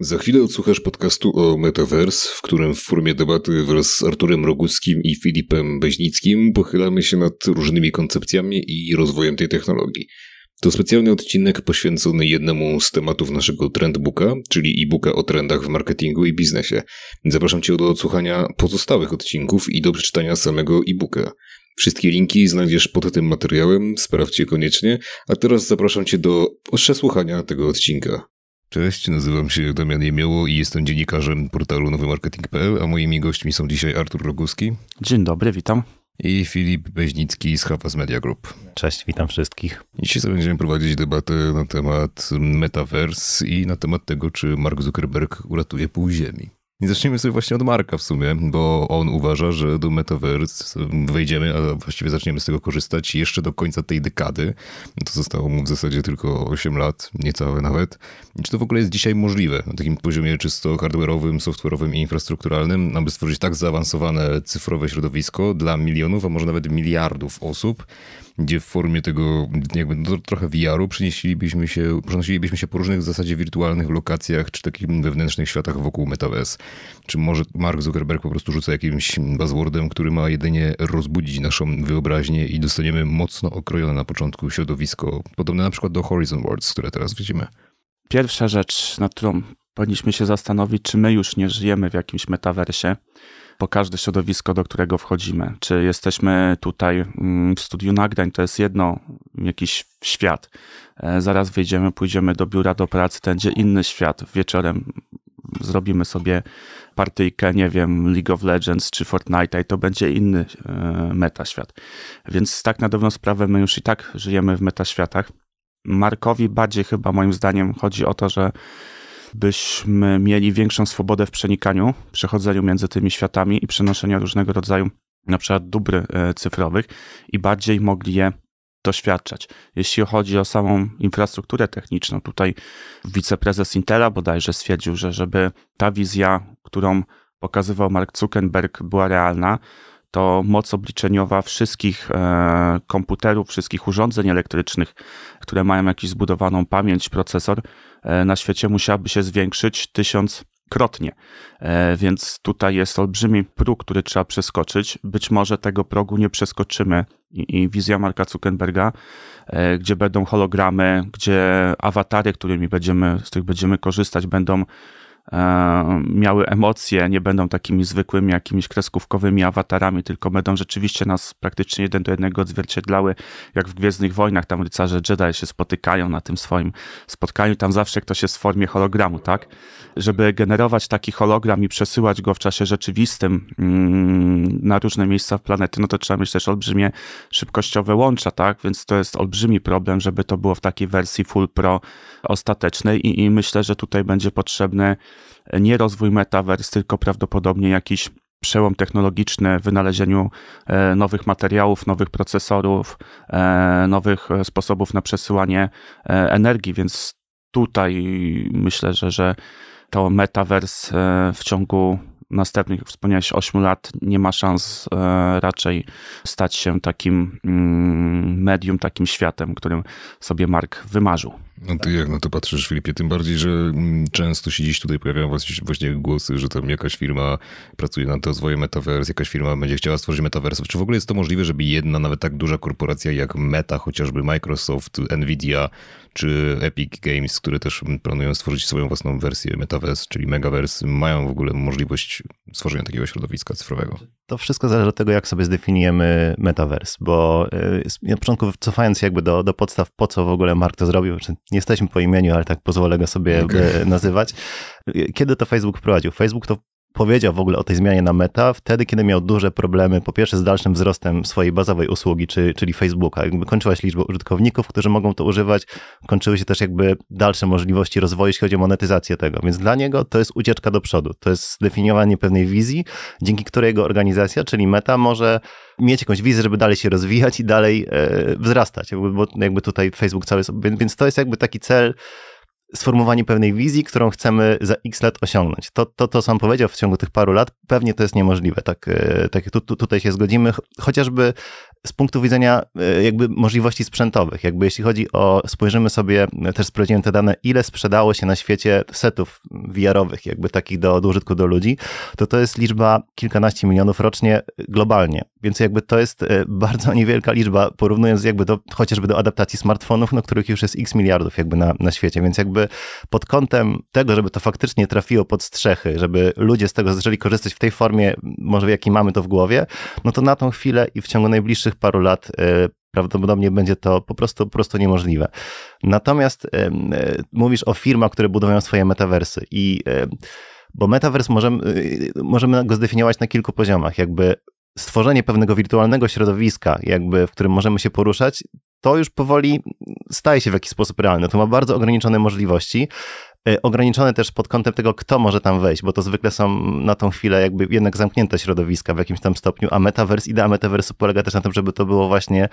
Za chwilę odsłuchasz podcastu o Metaverse, w którym w formie debaty wraz z Arturem Roguckim i Filipem Beźnickim pochylamy się nad różnymi koncepcjami i rozwojem tej technologii. To specjalny odcinek poświęcony jednemu z tematów naszego trendbooka, czyli e-booka o trendach w marketingu i biznesie. Zapraszam Cię do odsłuchania pozostałych odcinków i do przeczytania samego e-booka. Wszystkie linki znajdziesz pod tym materiałem, sprawdź je koniecznie, a teraz zapraszam Cię do przesłuchania tego odcinka. Cześć, nazywam się Damian Jemioło i jestem dziennikarzem portalu nowymarketing.pl, a moimi gośćmi są dzisiaj Artur Roguski. Dzień dobry, witam. I Filip Beźnicki z Hafas Media Group. Cześć, witam wszystkich. Dzisiaj będziemy prowadzić debatę na temat metaverse i na temat tego, czy Mark Zuckerberg uratuje pół ziemi. I zacznijmy sobie właśnie od Marka w sumie, bo on uważa, że do Metaverse wejdziemy, a właściwie zaczniemy z tego korzystać jeszcze do końca tej dekady. To zostało mu w zasadzie tylko 8 lat, niecałe nawet. I czy to w ogóle jest dzisiaj możliwe na takim poziomie czysto hardware'owym, software'owym i infrastrukturalnym, aby stworzyć tak zaawansowane cyfrowe środowisko dla milionów, a może nawet miliardów osób, gdzie w formie tego jakby no, trochę VR-u się, przenosilibyśmy się po różnych w zasadzie wirtualnych lokacjach, czy takich wewnętrznych światach wokół Metaverse. Czy może Mark Zuckerberg po prostu rzuca jakimś buzzwordem, który ma jedynie rozbudzić naszą wyobraźnię i dostaniemy mocno okrojone na początku środowisko, podobne na przykład do Horizon Worlds, które teraz widzimy. Pierwsza rzecz, nad którą powinniśmy się zastanowić, czy my już nie żyjemy w jakimś metaversie po każde środowisko, do którego wchodzimy. Czy jesteśmy tutaj mm, w studiu nagrań, to jest jedno, jakiś świat. E, zaraz wyjdziemy, pójdziemy do biura, do pracy, to będzie inny świat. Wieczorem zrobimy sobie partyjkę, nie wiem, League of Legends czy Fortnite i to będzie inny e, metaświat. Więc tak na dobrą sprawę my już i tak żyjemy w metaświatach. Markowi bardziej chyba moim zdaniem chodzi o to, że byśmy mieli większą swobodę w przenikaniu, przechodzeniu między tymi światami i przenoszeniu różnego rodzaju na przykład dóbr e, cyfrowych i bardziej mogli je doświadczać. Jeśli chodzi o samą infrastrukturę techniczną, tutaj wiceprezes Intela bodajże stwierdził, że żeby ta wizja, którą pokazywał Mark Zuckerberg, była realna, to moc obliczeniowa wszystkich e, komputerów, wszystkich urządzeń elektrycznych, które mają jakiś zbudowaną pamięć, procesor, E, na świecie musiałaby się zwiększyć tysiąc krotnie. E, więc tutaj jest olbrzymi próg, który trzeba przeskoczyć. Być może tego progu nie przeskoczymy i, i wizja Marka Zuckerberga, e, gdzie będą hologramy, gdzie awatary, którymi będziemy, z których będziemy korzystać, będą E, miały emocje, nie będą takimi zwykłymi jakimiś kreskówkowymi awatarami, tylko będą rzeczywiście nas praktycznie jeden do jednego odzwierciedlały, jak w Gwiezdnych Wojnach, tam rycerze Jedi się spotykają na tym swoim spotkaniu, tam zawsze ktoś jest w formie hologramu, tak? Żeby generować taki hologram i przesyłać go w czasie rzeczywistym mm, na różne miejsca w planety, no to trzeba mieć też olbrzymie szybkościowe łącza, tak? Więc to jest olbrzymi problem, żeby to było w takiej wersji full pro ostatecznej i, i myślę, że tutaj będzie potrzebne nie rozwój metaverse, tylko prawdopodobnie jakiś przełom technologiczny w wynalezieniu e, nowych materiałów, nowych procesorów, e, nowych e, sposobów na przesyłanie energii, więc tutaj myślę, że, że to metaverse w ciągu następnych, jak wspomniałeś, 8 lat nie ma szans raczej stać się takim mm, medium, takim światem, którym sobie Mark wymarzył. No to jak na to patrzysz, Filipie? Tym bardziej, że mm, często się dziś tutaj pojawiają właśnie głosy, że tam jakaś firma pracuje nad rozwojem metaverse, jakaś firma będzie chciała stworzyć metaverse. Czy w ogóle jest to możliwe, żeby jedna nawet tak duża korporacja jak Meta, chociażby Microsoft, Nvidia czy Epic Games, które też planują stworzyć swoją własną wersję metaverse, czyli megaverse, mają w ogóle możliwość stworzenia takiego środowiska cyfrowego? to wszystko zależy od tego, jak sobie zdefiniujemy metavers, bo y, na początku cofając się jakby do, do podstaw, po co w ogóle Mark to zrobił, znaczy, nie jesteśmy po imieniu, ale tak pozwolę go sobie okay. nazywać. Y, kiedy to Facebook wprowadził? Facebook to powiedział w ogóle o tej zmianie na meta wtedy, kiedy miał duże problemy, po pierwsze z dalszym wzrostem swojej bazowej usługi, czy, czyli Facebooka. Jakby kończyła się liczba użytkowników, którzy mogą to używać, kończyły się też jakby dalsze możliwości rozwoju, jeśli chodzi o monetyzację tego. Więc dla niego to jest ucieczka do przodu, to jest zdefiniowanie pewnej wizji, dzięki której jego organizacja, czyli meta, może mieć jakąś wizję, żeby dalej się rozwijać i dalej e, wzrastać, jakby, bo jakby tutaj Facebook cały... Więc to jest jakby taki cel sformułowanie pewnej wizji, którą chcemy za x lat osiągnąć. To, to, to sam powiedział w ciągu tych paru lat, pewnie to jest niemożliwe, tak, e, tak tu, tu, tutaj się zgodzimy, chociażby z punktu widzenia e, jakby możliwości sprzętowych, jakby jeśli chodzi o, spojrzymy sobie, e, też sprawdziłem te dane, ile sprzedało się na świecie setów VR-owych, jakby takich do, do użytku do ludzi, to to jest liczba kilkanaście milionów rocznie globalnie. Więc jakby to jest e, bardzo niewielka liczba, porównując jakby do, chociażby do adaptacji smartfonów, no których już jest x miliardów jakby na, na świecie. Więc jakby pod kątem tego, żeby to faktycznie trafiło pod strzechy, żeby ludzie z tego zaczęli korzystać w tej formie, może w jakiej mamy to w głowie, no to na tą chwilę i w ciągu najbliższych paru lat e, prawdopodobnie będzie to po prostu, po prostu niemożliwe. Natomiast e, mówisz o firmach, które budują swoje metaversy i bo metavers możemy, możemy go zdefiniować na kilku poziomach. Jakby stworzenie pewnego wirtualnego środowiska, jakby, w którym możemy się poruszać, to już powoli staje się w jakiś sposób realne. To ma bardzo ograniczone możliwości. Y, ograniczone też pod kątem tego, kto może tam wejść, bo to zwykle są na tą chwilę jakby jednak zamknięte środowiska w jakimś tam stopniu, a metavers, idea metaversu polega też na tym, żeby to było właśnie,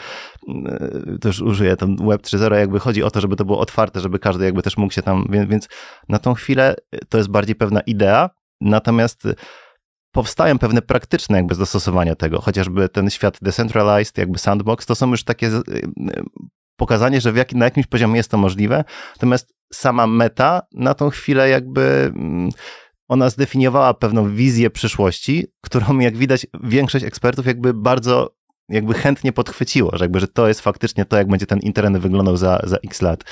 y, to już użyję tam Web 3.0, jakby chodzi o to, żeby to było otwarte, żeby każdy jakby też mógł się tam, więc na tą chwilę y, to jest bardziej pewna idea, natomiast powstają pewne praktyczne jakby zastosowania tego, chociażby ten świat decentralized, jakby sandbox, to są już takie y, y, pokazanie, że jak, na jakimś poziomie jest to możliwe, natomiast sama meta na tą chwilę jakby mm, ona zdefiniowała pewną wizję przyszłości, którą jak widać większość ekspertów jakby bardzo jakby chętnie podchwyciło, że jakby, że to jest faktycznie to, jak będzie ten internet wyglądał za, za x lat.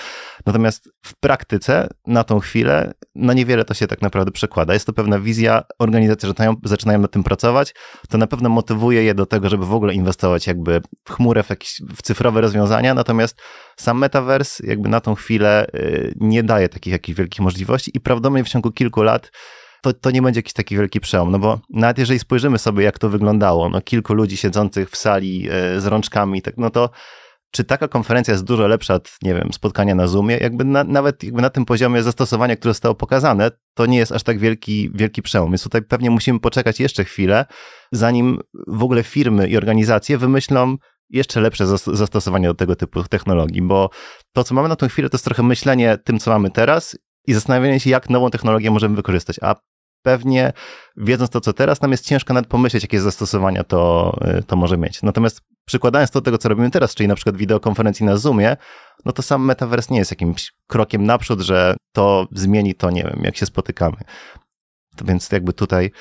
Natomiast w praktyce na tą chwilę na no niewiele to się tak naprawdę przekłada. Jest to pewna wizja, organizacje że zaczynają nad tym pracować, to na pewno motywuje je do tego, żeby w ogóle inwestować jakby w chmurę, w, jakieś, w cyfrowe rozwiązania, natomiast sam metaverse jakby na tą chwilę y, nie daje takich jakichś wielkich możliwości i prawdopodobnie w ciągu kilku lat to, to nie będzie jakiś taki wielki przełom, no bo nawet jeżeli spojrzymy sobie, jak to wyglądało, no kilku ludzi siedzących w sali e, z rączkami, tak, no to czy taka konferencja jest dużo lepsza od, nie wiem, spotkania na Zoomie? Jakby na, nawet jakby na tym poziomie zastosowania, które zostało pokazane, to nie jest aż tak wielki, wielki przełom. Więc tutaj pewnie musimy poczekać jeszcze chwilę, zanim w ogóle firmy i organizacje wymyślą jeszcze lepsze zastosowanie do tego typu technologii, bo to, co mamy na tą chwilę, to jest trochę myślenie tym, co mamy teraz i zastanawianie się, jak nową technologię możemy wykorzystać. A pewnie wiedząc to, co teraz, nam jest ciężko nawet pomyśleć, jakie zastosowania to, y, to może mieć. Natomiast przykładając to do tego, co robimy teraz, czyli na przykład wideokonferencji na Zoomie, no to sam metaverse nie jest jakimś krokiem naprzód, że to zmieni to, nie wiem, jak się spotykamy. To więc jakby tutaj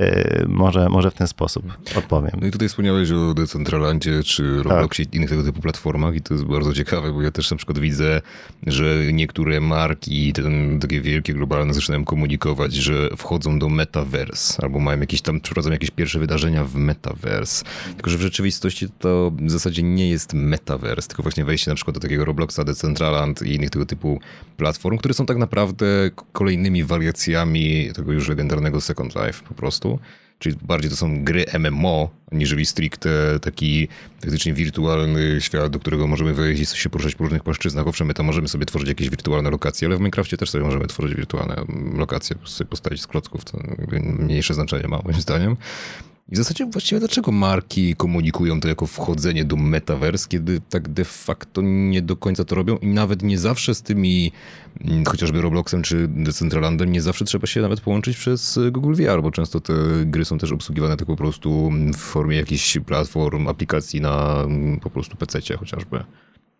E, może, może w ten sposób odpowiem. No i tutaj wspomniałeś o Decentralandzie czy tak. Robloxie tak. i innych tego typu platformach i to jest bardzo ciekawe, bo ja też na przykład widzę, że niektóre marki, ten, takie wielkie globalne zaczynają komunikować, że wchodzą do metaverse albo mają jakieś tam, przeprowadzą jakieś pierwsze wydarzenia w metaverse. Tylko, że w rzeczywistości to w zasadzie nie jest metaverse, tylko właśnie wejście na przykład do takiego Robloxa, Decentraland i innych tego typu platform, które są tak naprawdę kolejnymi wariacjami tego już legendarnego Second Life po prostu czyli bardziej to są gry MMO, aniżeli stricte taki faktycznie wirtualny świat, do którego możemy wejść i się poruszać po różnych płaszczyznach. Owszem, my tam możemy sobie tworzyć jakieś wirtualne lokacje, ale w Minecraftie też sobie możemy tworzyć wirtualne lokacje, sobie postawić z klocków, to mniejsze znaczenie ma moim zdaniem. I w zasadzie właściwie dlaczego marki komunikują to jako wchodzenie do metaverse, kiedy tak de facto nie do końca to robią i nawet nie zawsze z tymi mm, chociażby Robloxem czy Decentralandem nie zawsze trzeba się nawet połączyć przez Google VR, bo często te gry są też obsługiwane tak po prostu w formie jakichś platform, aplikacji na mm, po prostu PC chociażby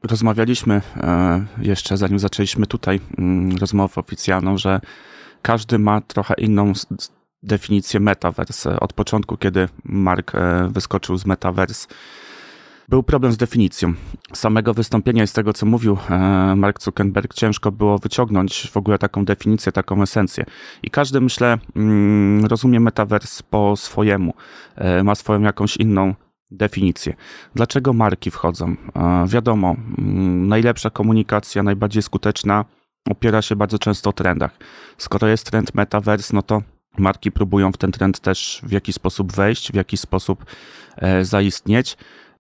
rozmawialiśmy e, jeszcze, zanim zaczęliśmy tutaj mm, rozmowę oficjalną, że każdy ma trochę inną definicję metaverse. Od początku, kiedy Mark e, wyskoczył z metaverse, był problem z definicją. Samego wystąpienia i z tego, co mówił e, Mark Zuckerberg, ciężko było wyciągnąć w ogóle taką definicję, taką esencję. I każdy, myślę, mm, rozumie metavers po swojemu, e, ma swoją jakąś inną definicję. Dlaczego marki wchodzą? Wiadomo, mm, najlepsza komunikacja, najbardziej skuteczna opiera się bardzo często o trendach. Skoro jest trend metavers, no to marki próbują w ten trend też w jakiś sposób wejść, w jakiś sposób e, zaistnieć.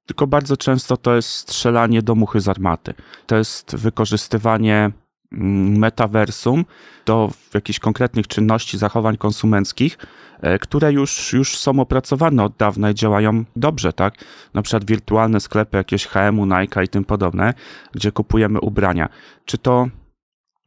Tylko bardzo często to jest strzelanie do muchy z armaty. To jest wykorzystywanie mm, metaversum do jakichś konkretnych czynności, zachowań konsumenckich, e, które już, już są opracowane od dawna i działają dobrze, tak? Na przykład wirtualne sklepy jakieś HM-u, Nike i tym podobne, gdzie kupujemy ubrania. Czy to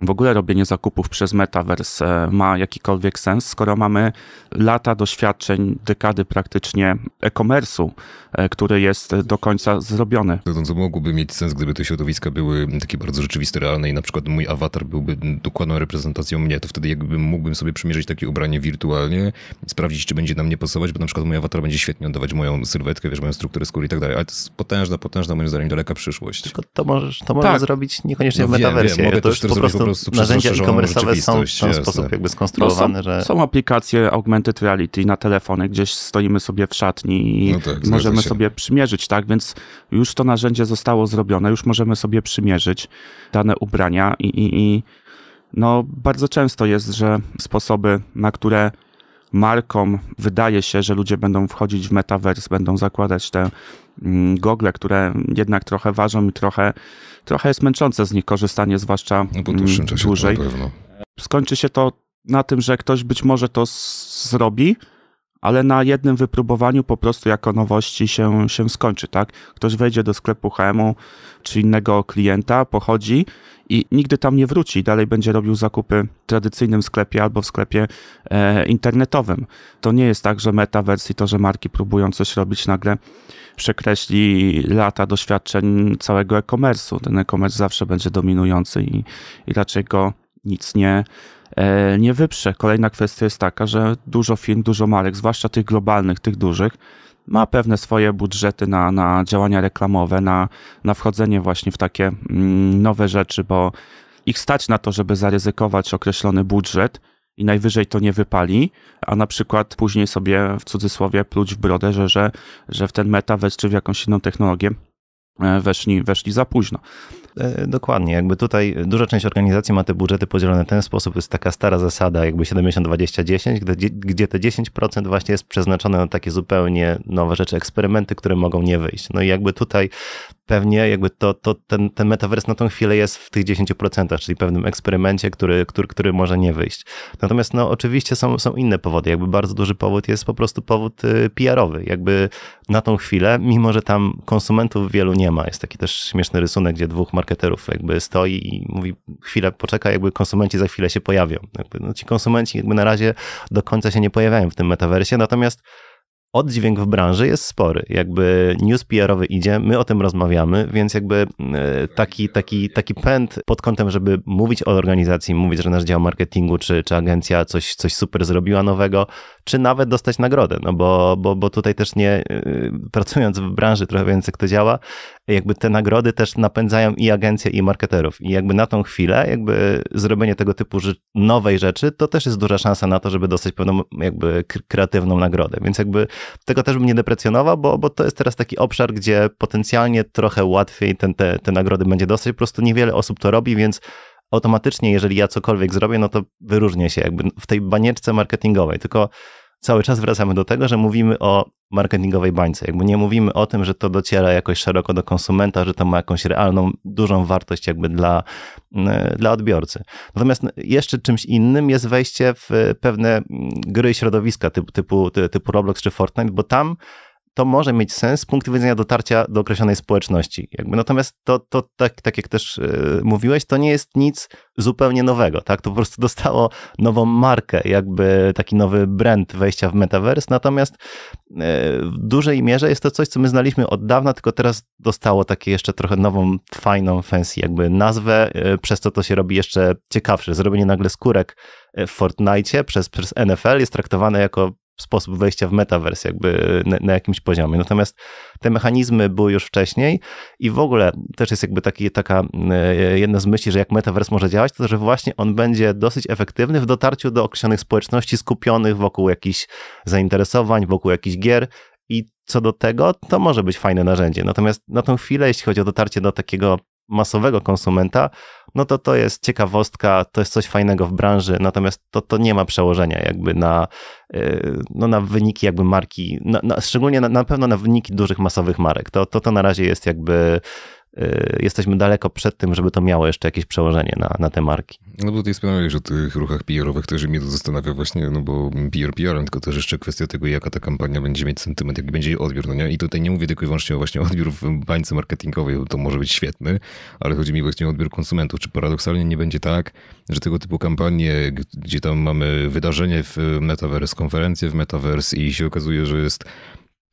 w ogóle robienie zakupów przez metaverse e, ma jakikolwiek sens, skoro mamy lata doświadczeń, dekady praktycznie e-commerce'u, e, który jest do końca zrobiony. To, to mogłoby mieć sens, gdyby te środowiska były takie bardzo rzeczywiste, realne i na przykład mój awatar byłby dokładną reprezentacją mnie, to wtedy jakby mógłbym sobie przymierzyć takie ubranie wirtualnie, sprawdzić, czy będzie na mnie pasować, bo na przykład mój awatar będzie świetnie oddawać moją sylwetkę, wiesz, moją strukturę skóry i tak dalej, ale to jest potężna, potężna moim zdaniem daleka przyszłość. Tylko to możesz, to możesz tak. zrobić niekoniecznie no, w metaversie. Mogę to, już to po prostu prostu Narzędzia e commerce są w ten sposób jakby skonstruowane, no, są, że... Są aplikacje augmented reality na telefony, gdzieś stoimy sobie w szatni i no tak, możemy sobie przymierzyć, tak? Więc już to narzędzie zostało zrobione, już możemy sobie przymierzyć dane ubrania i, i, i no bardzo często jest, że sposoby, na które markom wydaje się, że ludzie będą wchodzić w metavers, będą zakładać te mm, gogle, które jednak trochę ważą i trochę, trochę jest męczące z nich korzystanie, zwłaszcza no mm, dłużej. Skończy się to na tym, że ktoś być może to zrobi, ale na jednym wypróbowaniu po prostu jako nowości się, się skończy, tak? Ktoś wejdzie do sklepu hm czy innego klienta, pochodzi i nigdy tam nie wróci, dalej będzie robił zakupy w tradycyjnym sklepie albo w sklepie e, internetowym. To nie jest tak, że meta wersji, to, że marki próbują coś robić nagle przekreśli lata doświadczeń całego e-commerce'u. Ten e-commerce zawsze będzie dominujący i, i raczej go nic nie E, nie wyprze. Kolejna kwestia jest taka, że dużo firm, dużo marek, zwłaszcza tych globalnych, tych dużych, ma pewne swoje budżety na, na działania reklamowe, na, na wchodzenie właśnie w takie mm, nowe rzeczy, bo ich stać na to, żeby zaryzykować określony budżet i najwyżej to nie wypali, a na przykład później sobie w cudzysłowie pluć w brodę, że, że, że w ten meta czy w jakąś inną technologię e, weszli, weszli za późno. E, dokładnie, jakby tutaj duża część organizacji ma te budżety podzielone w ten sposób, to jest taka stara zasada jakby 70-20-10, gdzie, gdzie te 10% właśnie jest przeznaczone na takie zupełnie nowe rzeczy, eksperymenty, które mogą nie wyjść. No i jakby tutaj pewnie jakby to, to ten, ten metavers na tą chwilę jest w tych 10%, czyli pewnym eksperymencie, który, który, który może nie wyjść. Natomiast no oczywiście są, są inne powody, jakby bardzo duży powód jest po prostu powód y, PR-owy, jakby na tą chwilę, mimo że tam konsumentów wielu nie ma, jest taki też śmieszny rysunek, gdzie dwóch marketerów jakby stoi i mówi chwilę poczekaj, jakby konsumenci za chwilę się pojawią. Jakby, no, ci konsumenci jakby na razie do końca się nie pojawiają w tym metaversie, natomiast oddźwięk w branży jest spory. Jakby news PR-owy idzie, my o tym rozmawiamy, więc jakby e, taki, taki, taki pęd pod kątem, żeby mówić o organizacji, mówić, że nasz dział marketingu czy, czy agencja coś, coś super zrobiła nowego, czy nawet dostać nagrodę, no bo, bo, bo tutaj też nie, y, pracując w branży trochę więcej kto działa, jakby te nagrody też napędzają i agencje, i marketerów. I jakby na tą chwilę, jakby zrobienie tego typu nowej rzeczy, to też jest duża szansa na to, żeby dostać pewną jakby kreatywną nagrodę. Więc jakby tego też bym nie deprecjonował, bo, bo to jest teraz taki obszar, gdzie potencjalnie trochę łatwiej ten, te, te nagrody będzie dostać. Po prostu niewiele osób to robi, więc automatycznie, jeżeli ja cokolwiek zrobię, no to wyróżnię się jakby w tej banieczce marketingowej. Tylko cały czas wracamy do tego, że mówimy o marketingowej bańce. Jakby nie mówimy o tym, że to dociera jakoś szeroko do konsumenta, że to ma jakąś realną, dużą wartość jakby dla, mm, dla odbiorcy. Natomiast jeszcze czymś innym jest wejście w pewne gry i środowiska typu, typu, typu Roblox czy Fortnite, bo tam to może mieć sens z punktu widzenia dotarcia do określonej społeczności. Jakby, natomiast to, to tak, tak jak też yy, mówiłeś, to nie jest nic zupełnie nowego. Tak? To po prostu dostało nową markę, jakby taki nowy brand wejścia w metaverse. Natomiast yy, w dużej mierze jest to coś, co my znaliśmy od dawna, tylko teraz dostało takie jeszcze trochę nową, fajną, fancy jakby nazwę, yy, przez co to się robi jeszcze ciekawsze. Zrobienie nagle skórek w Fortnite przez, przez NFL jest traktowane jako sposób wejścia w metavers jakby na, na, jakimś poziomie. Natomiast te mechanizmy były już wcześniej i w ogóle też jest jakby taki, taka e, jedna z myśli, że jak metavers może działać, to że właśnie on będzie dosyć efektywny w dotarciu do określonych społeczności skupionych wokół jakichś zainteresowań, wokół jakichś gier i co do tego, to może być fajne narzędzie. Natomiast na tą chwilę, jeśli chodzi o dotarcie do takiego masowego konsumenta, no to to jest ciekawostka, to jest coś fajnego w branży, natomiast to, to nie ma przełożenia jakby na, e, no na wyniki jakby marki, na, na, szczególnie na, na, pewno na wyniki dużych masowych marek. To, to, to na razie jest jakby Y, jesteśmy daleko przed tym, żeby to miało jeszcze jakieś przełożenie na, na te marki. No bo tutaj wspomniałeś o tych ruchach PR-owych, też mnie to zastanawia właśnie, no bo PR PR, tylko też jeszcze kwestia tego, jaka ta kampania będzie mieć sentyment, jaki będzie jej odbiór, no nie? I tutaj nie mówię tylko i wyłącznie o właśnie odbiór w bańce marketingowej, bo to może być świetny, ale chodzi mi właśnie o odbiór konsumentów. Czy paradoksalnie nie będzie tak, że tego typu kampanie, gdzie tam mamy wydarzenie w Metaverse, konferencję w Metaverse i się okazuje, że jest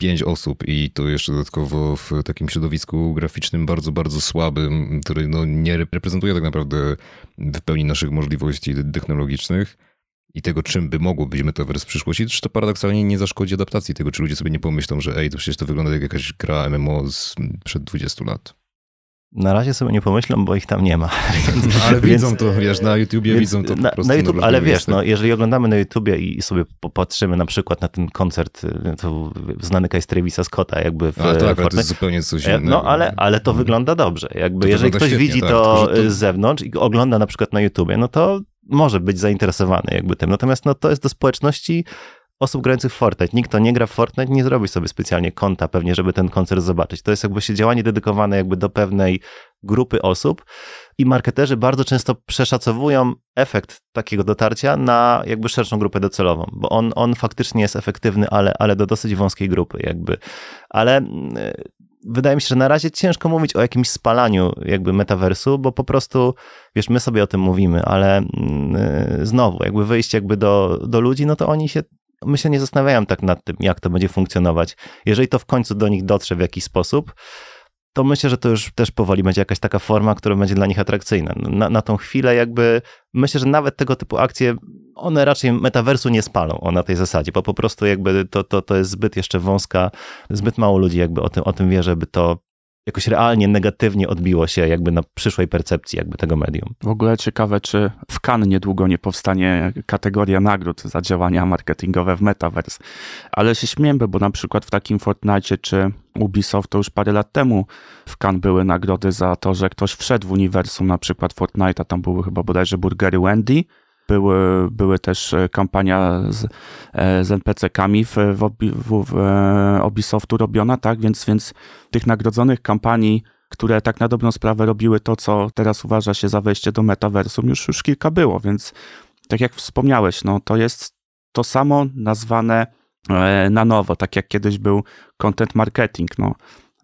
pięć osób i to jeszcze dodatkowo w takim środowisku graficznym bardzo, bardzo słabym, który no nie reprezentuje tak naprawdę w pełni naszych możliwości technologicznych i tego, czym by mogło być metaverse w przyszłości, to paradoksalnie nie zaszkodzi adaptacji tego, czy ludzie sobie nie pomyślą, że ej, to przecież to wygląda jak jakaś gra MMO sprzed 20 lat. Na razie sobie nie pomyślą, bo ich tam nie ma. No, ale widzą to, wiesz, na YouTubie widzą to na, po prostu. Na YouTube, ale wiesz, no, jeżeli oglądamy na YouTubie i sobie popatrzymy na przykład na ten koncert, y, to znany case Travisa Scotta jakby w A tak, Fortnite. to jest zupełnie coś e, no, innego. No, ale, ale to mhm. wygląda dobrze. Jakby, to jeżeli ktoś widzi tak, to, to z zewnątrz i ogląda na przykład na YouTubie, no to może być zainteresowany jakby tym. Natomiast no, to jest do społeczności osób grających w Fortnite. Nikt, to nie gra w Fortnite, nie zrobi sobie specjalnie konta pewnie, żeby ten koncert zobaczyć. To jest jakby się działanie dedykowane jakby do pewnej grupy osób i marketerzy bardzo często przeszacowują efekt takiego dotarcia na jakby szerszą grupę docelową, bo on, on faktycznie jest efektywny, ale, ale do dosyć wąskiej grupy jakby. Ale mm, e, wydaje mi się, że na razie ciężko mówić o jakimś spalaniu jakby metaversu, bo po prostu, wiesz, my sobie o tym mówimy, ale mm, e, znowu, jakby wyjść jakby do, do ludzi, no to oni się my się nie zastanawiają tak nad tym, jak to będzie funkcjonować. Jeżeli to w końcu do nich dotrze w jakiś sposób, to myślę, że to już też powoli będzie jakaś taka forma, która będzie dla nich atrakcyjna. Na, na tą chwilę jakby myślę, że nawet tego typu akcje, one raczej metaversu nie spalą o, na tej zasadzie, bo po prostu jakby to, to, to jest zbyt jeszcze wąska, zbyt mało ludzi jakby o tym, o tym wie, żeby to jakoś realnie negatywnie odbiło się jakby na przyszłej percepcji jakby tego medium. W ogóle ciekawe, czy w Cannes niedługo nie powstanie kategoria nagród za działania marketingowe w Metaverse. Ale się śmiemy, bo na przykład w takim Fortnite czy Ubisoft to już parę lat temu w Cannes były nagrody za to, że ktoś wszedł w uniwersum na przykład Fortnite'a, tam były chyba bodajże burgery Wendy, były, były też e, kampania z, e, z NPC-kami w, w, obi, w, w e, Ubisoftu robiona, tak? Więc, więc tych nagrodzonych kampanii które tak na dobrą sprawę robiły to, co teraz uważa się za wejście do metaversum, już, już kilka było, więc tak jak wspomniałeś, no, to jest to samo nazwane na nowo, tak jak kiedyś był content marketing. No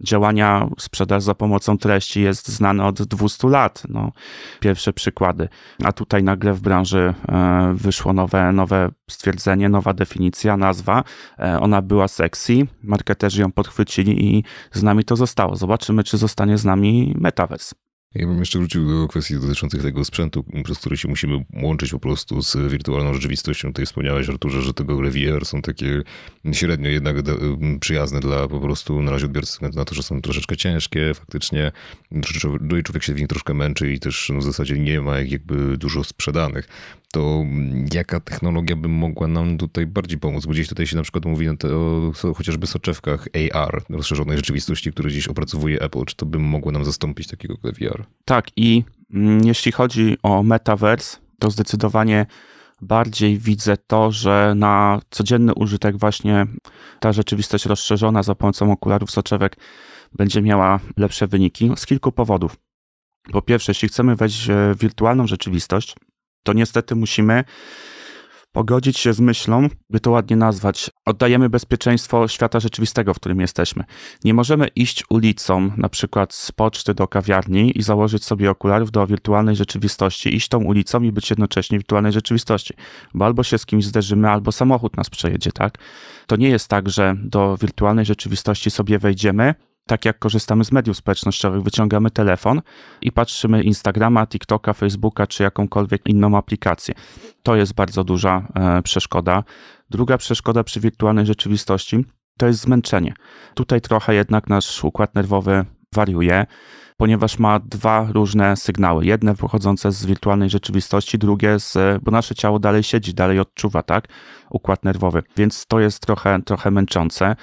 działania sprzedaż za pomocą treści jest znane od 200 lat. No, pierwsze przykłady. A tutaj nagle w branży e, wyszło nowe, nowe stwierdzenie, nowa definicja, nazwa. E, ona była sexy, marketerzy ją podchwycili i z nami to zostało. Zobaczymy, czy zostanie z nami Metaverse. Ja bym jeszcze wrócił do kwestii dotyczących tego sprzętu, przez który się musimy łączyć po prostu z wirtualną rzeczywistością. Tutaj wspomniałeś, Arturze, że te gogle VR są takie średnio jednak e, przyjazne dla po prostu na razie odbiorcy, na to, że są troszeczkę ciężkie, faktycznie no i człowiek się w nich troszkę męczy i też no, w zasadzie nie ma jakby dużo sprzedanych. To jaka technologia by mogła nam tutaj bardziej pomóc? Bo gdzieś tutaj się na przykład mówi o, o chociażby soczewkach AR, rozszerzonej rzeczywistości, które gdzieś opracowuje Apple. Czy to by mogło nam zastąpić takiego VR? sektor. Tak, i mm, jeśli chodzi o metaverse, to zdecydowanie bardziej widzę to, że na codzienny użytek właśnie ta rzeczywistość rozszerzona za pomocą okularów soczewek będzie miała lepsze wyniki z kilku powodów. Po pierwsze, jeśli chcemy wejść w wirtualną rzeczywistość, to niestety musimy pogodzić się z myślą, by to ładnie nazwać. Oddajemy bezpieczeństwo świata rzeczywistego, w którym jesteśmy. Nie możemy iść ulicą, na przykład z poczty do kawiarni i założyć sobie okularów do wirtualnej rzeczywistości, iść tą ulicą i być jednocześnie w wirtualnej rzeczywistości. Bo albo się z kimś zderzymy, albo samochód nas przejedzie, tak? To nie jest tak, że do wirtualnej rzeczywistości sobie wejdziemy, tak jak korzystamy z mediów społecznościowych, wyciągamy telefon i patrzymy Instagrama, TikToka, Facebooka czy jakąkolwiek inną aplikację. To jest bardzo duża e, przeszkoda. Druga przeszkoda przy wirtualnej rzeczywistości to jest zmęczenie. Tutaj trochę jednak nasz układ nerwowy wariuje ponieważ ma dwa różne sygnały. Jedne pochodzące z wirtualnej rzeczywistości, drugie z, bo nasze ciało dalej siedzi, dalej odczuwa, tak? Układ nerwowy, więc to jest trochę, trochę męczące.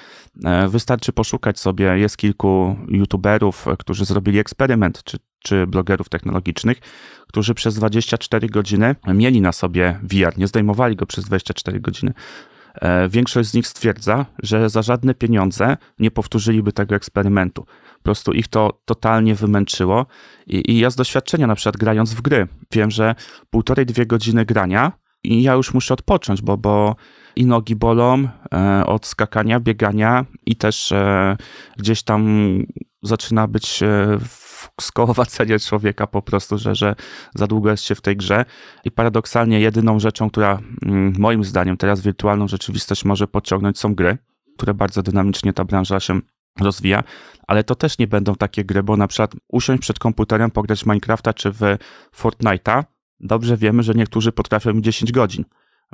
E, wystarczy poszukać sobie, jest kilku youtuberów, e, którzy zrobili eksperyment, czy, czy blogerów technologicznych, którzy przez 24 godziny mieli na sobie VR, nie zdejmowali go przez 24 godziny. E, większość z nich stwierdza, że za żadne pieniądze nie powtórzyliby tego eksperymentu. Po prostu ich to totalnie wymęczyło. I, i ja z doświadczenia, na przykład grając w gry, wiem, że półtorej, dwie godziny grania i ja już muszę odpocząć, bo, bo i nogi bolą e, od skakania, biegania i też e, gdzieś tam zaczyna być e, skołowacenie człowieka po prostu, że, że za długo jest się w tej grze. I paradoksalnie jedyną rzeczą, która mm, moim zdaniem teraz wirtualną rzeczywistość może podciągnąć są gry, które bardzo dynamicznie ta branża się rozwija, ale to też nie będą takie gry, bo na przykład usiąść przed komputerem, pograć Minecrafta czy w Fortnite'a, dobrze wiemy, że niektórzy potrafią 10 godzin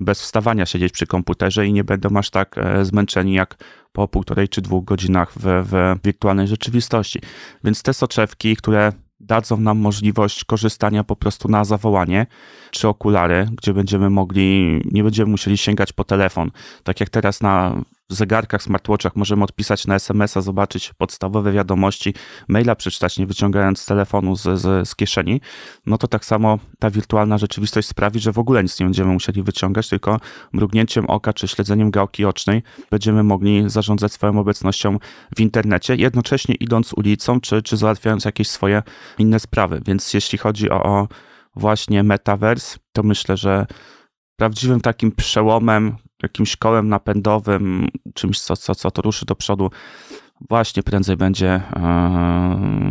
bez wstawania siedzieć przy komputerze i nie będą aż tak e, zmęczeni jak po półtorej czy dwóch godzinach w, w wirtualnej rzeczywistości. Więc te soczewki, które dadzą nam możliwość korzystania po prostu na zawołanie, czy okulary, gdzie będziemy mogli, nie będziemy musieli sięgać po telefon. Tak jak teraz na zegarkach, smartwatchach możemy odpisać na SMS-a, zobaczyć podstawowe wiadomości, maila przeczytać, nie wyciągając telefonu z, z, z, kieszeni, no to tak samo ta wirtualna rzeczywistość sprawi, że w ogóle nic nie będziemy musieli wyciągać, tylko mrugnięciem oka czy śledzeniem gałki ocznej będziemy mogli zarządzać swoją obecnością w internecie, jednocześnie idąc ulicą czy, czy załatwiając jakieś swoje inne sprawy. Więc jeśli chodzi o, o właśnie metaverse, to myślę, że prawdziwym takim przełomem, jakimś kołem napędowym, czymś, co, co, co to ruszy do przodu, właśnie prędzej będzie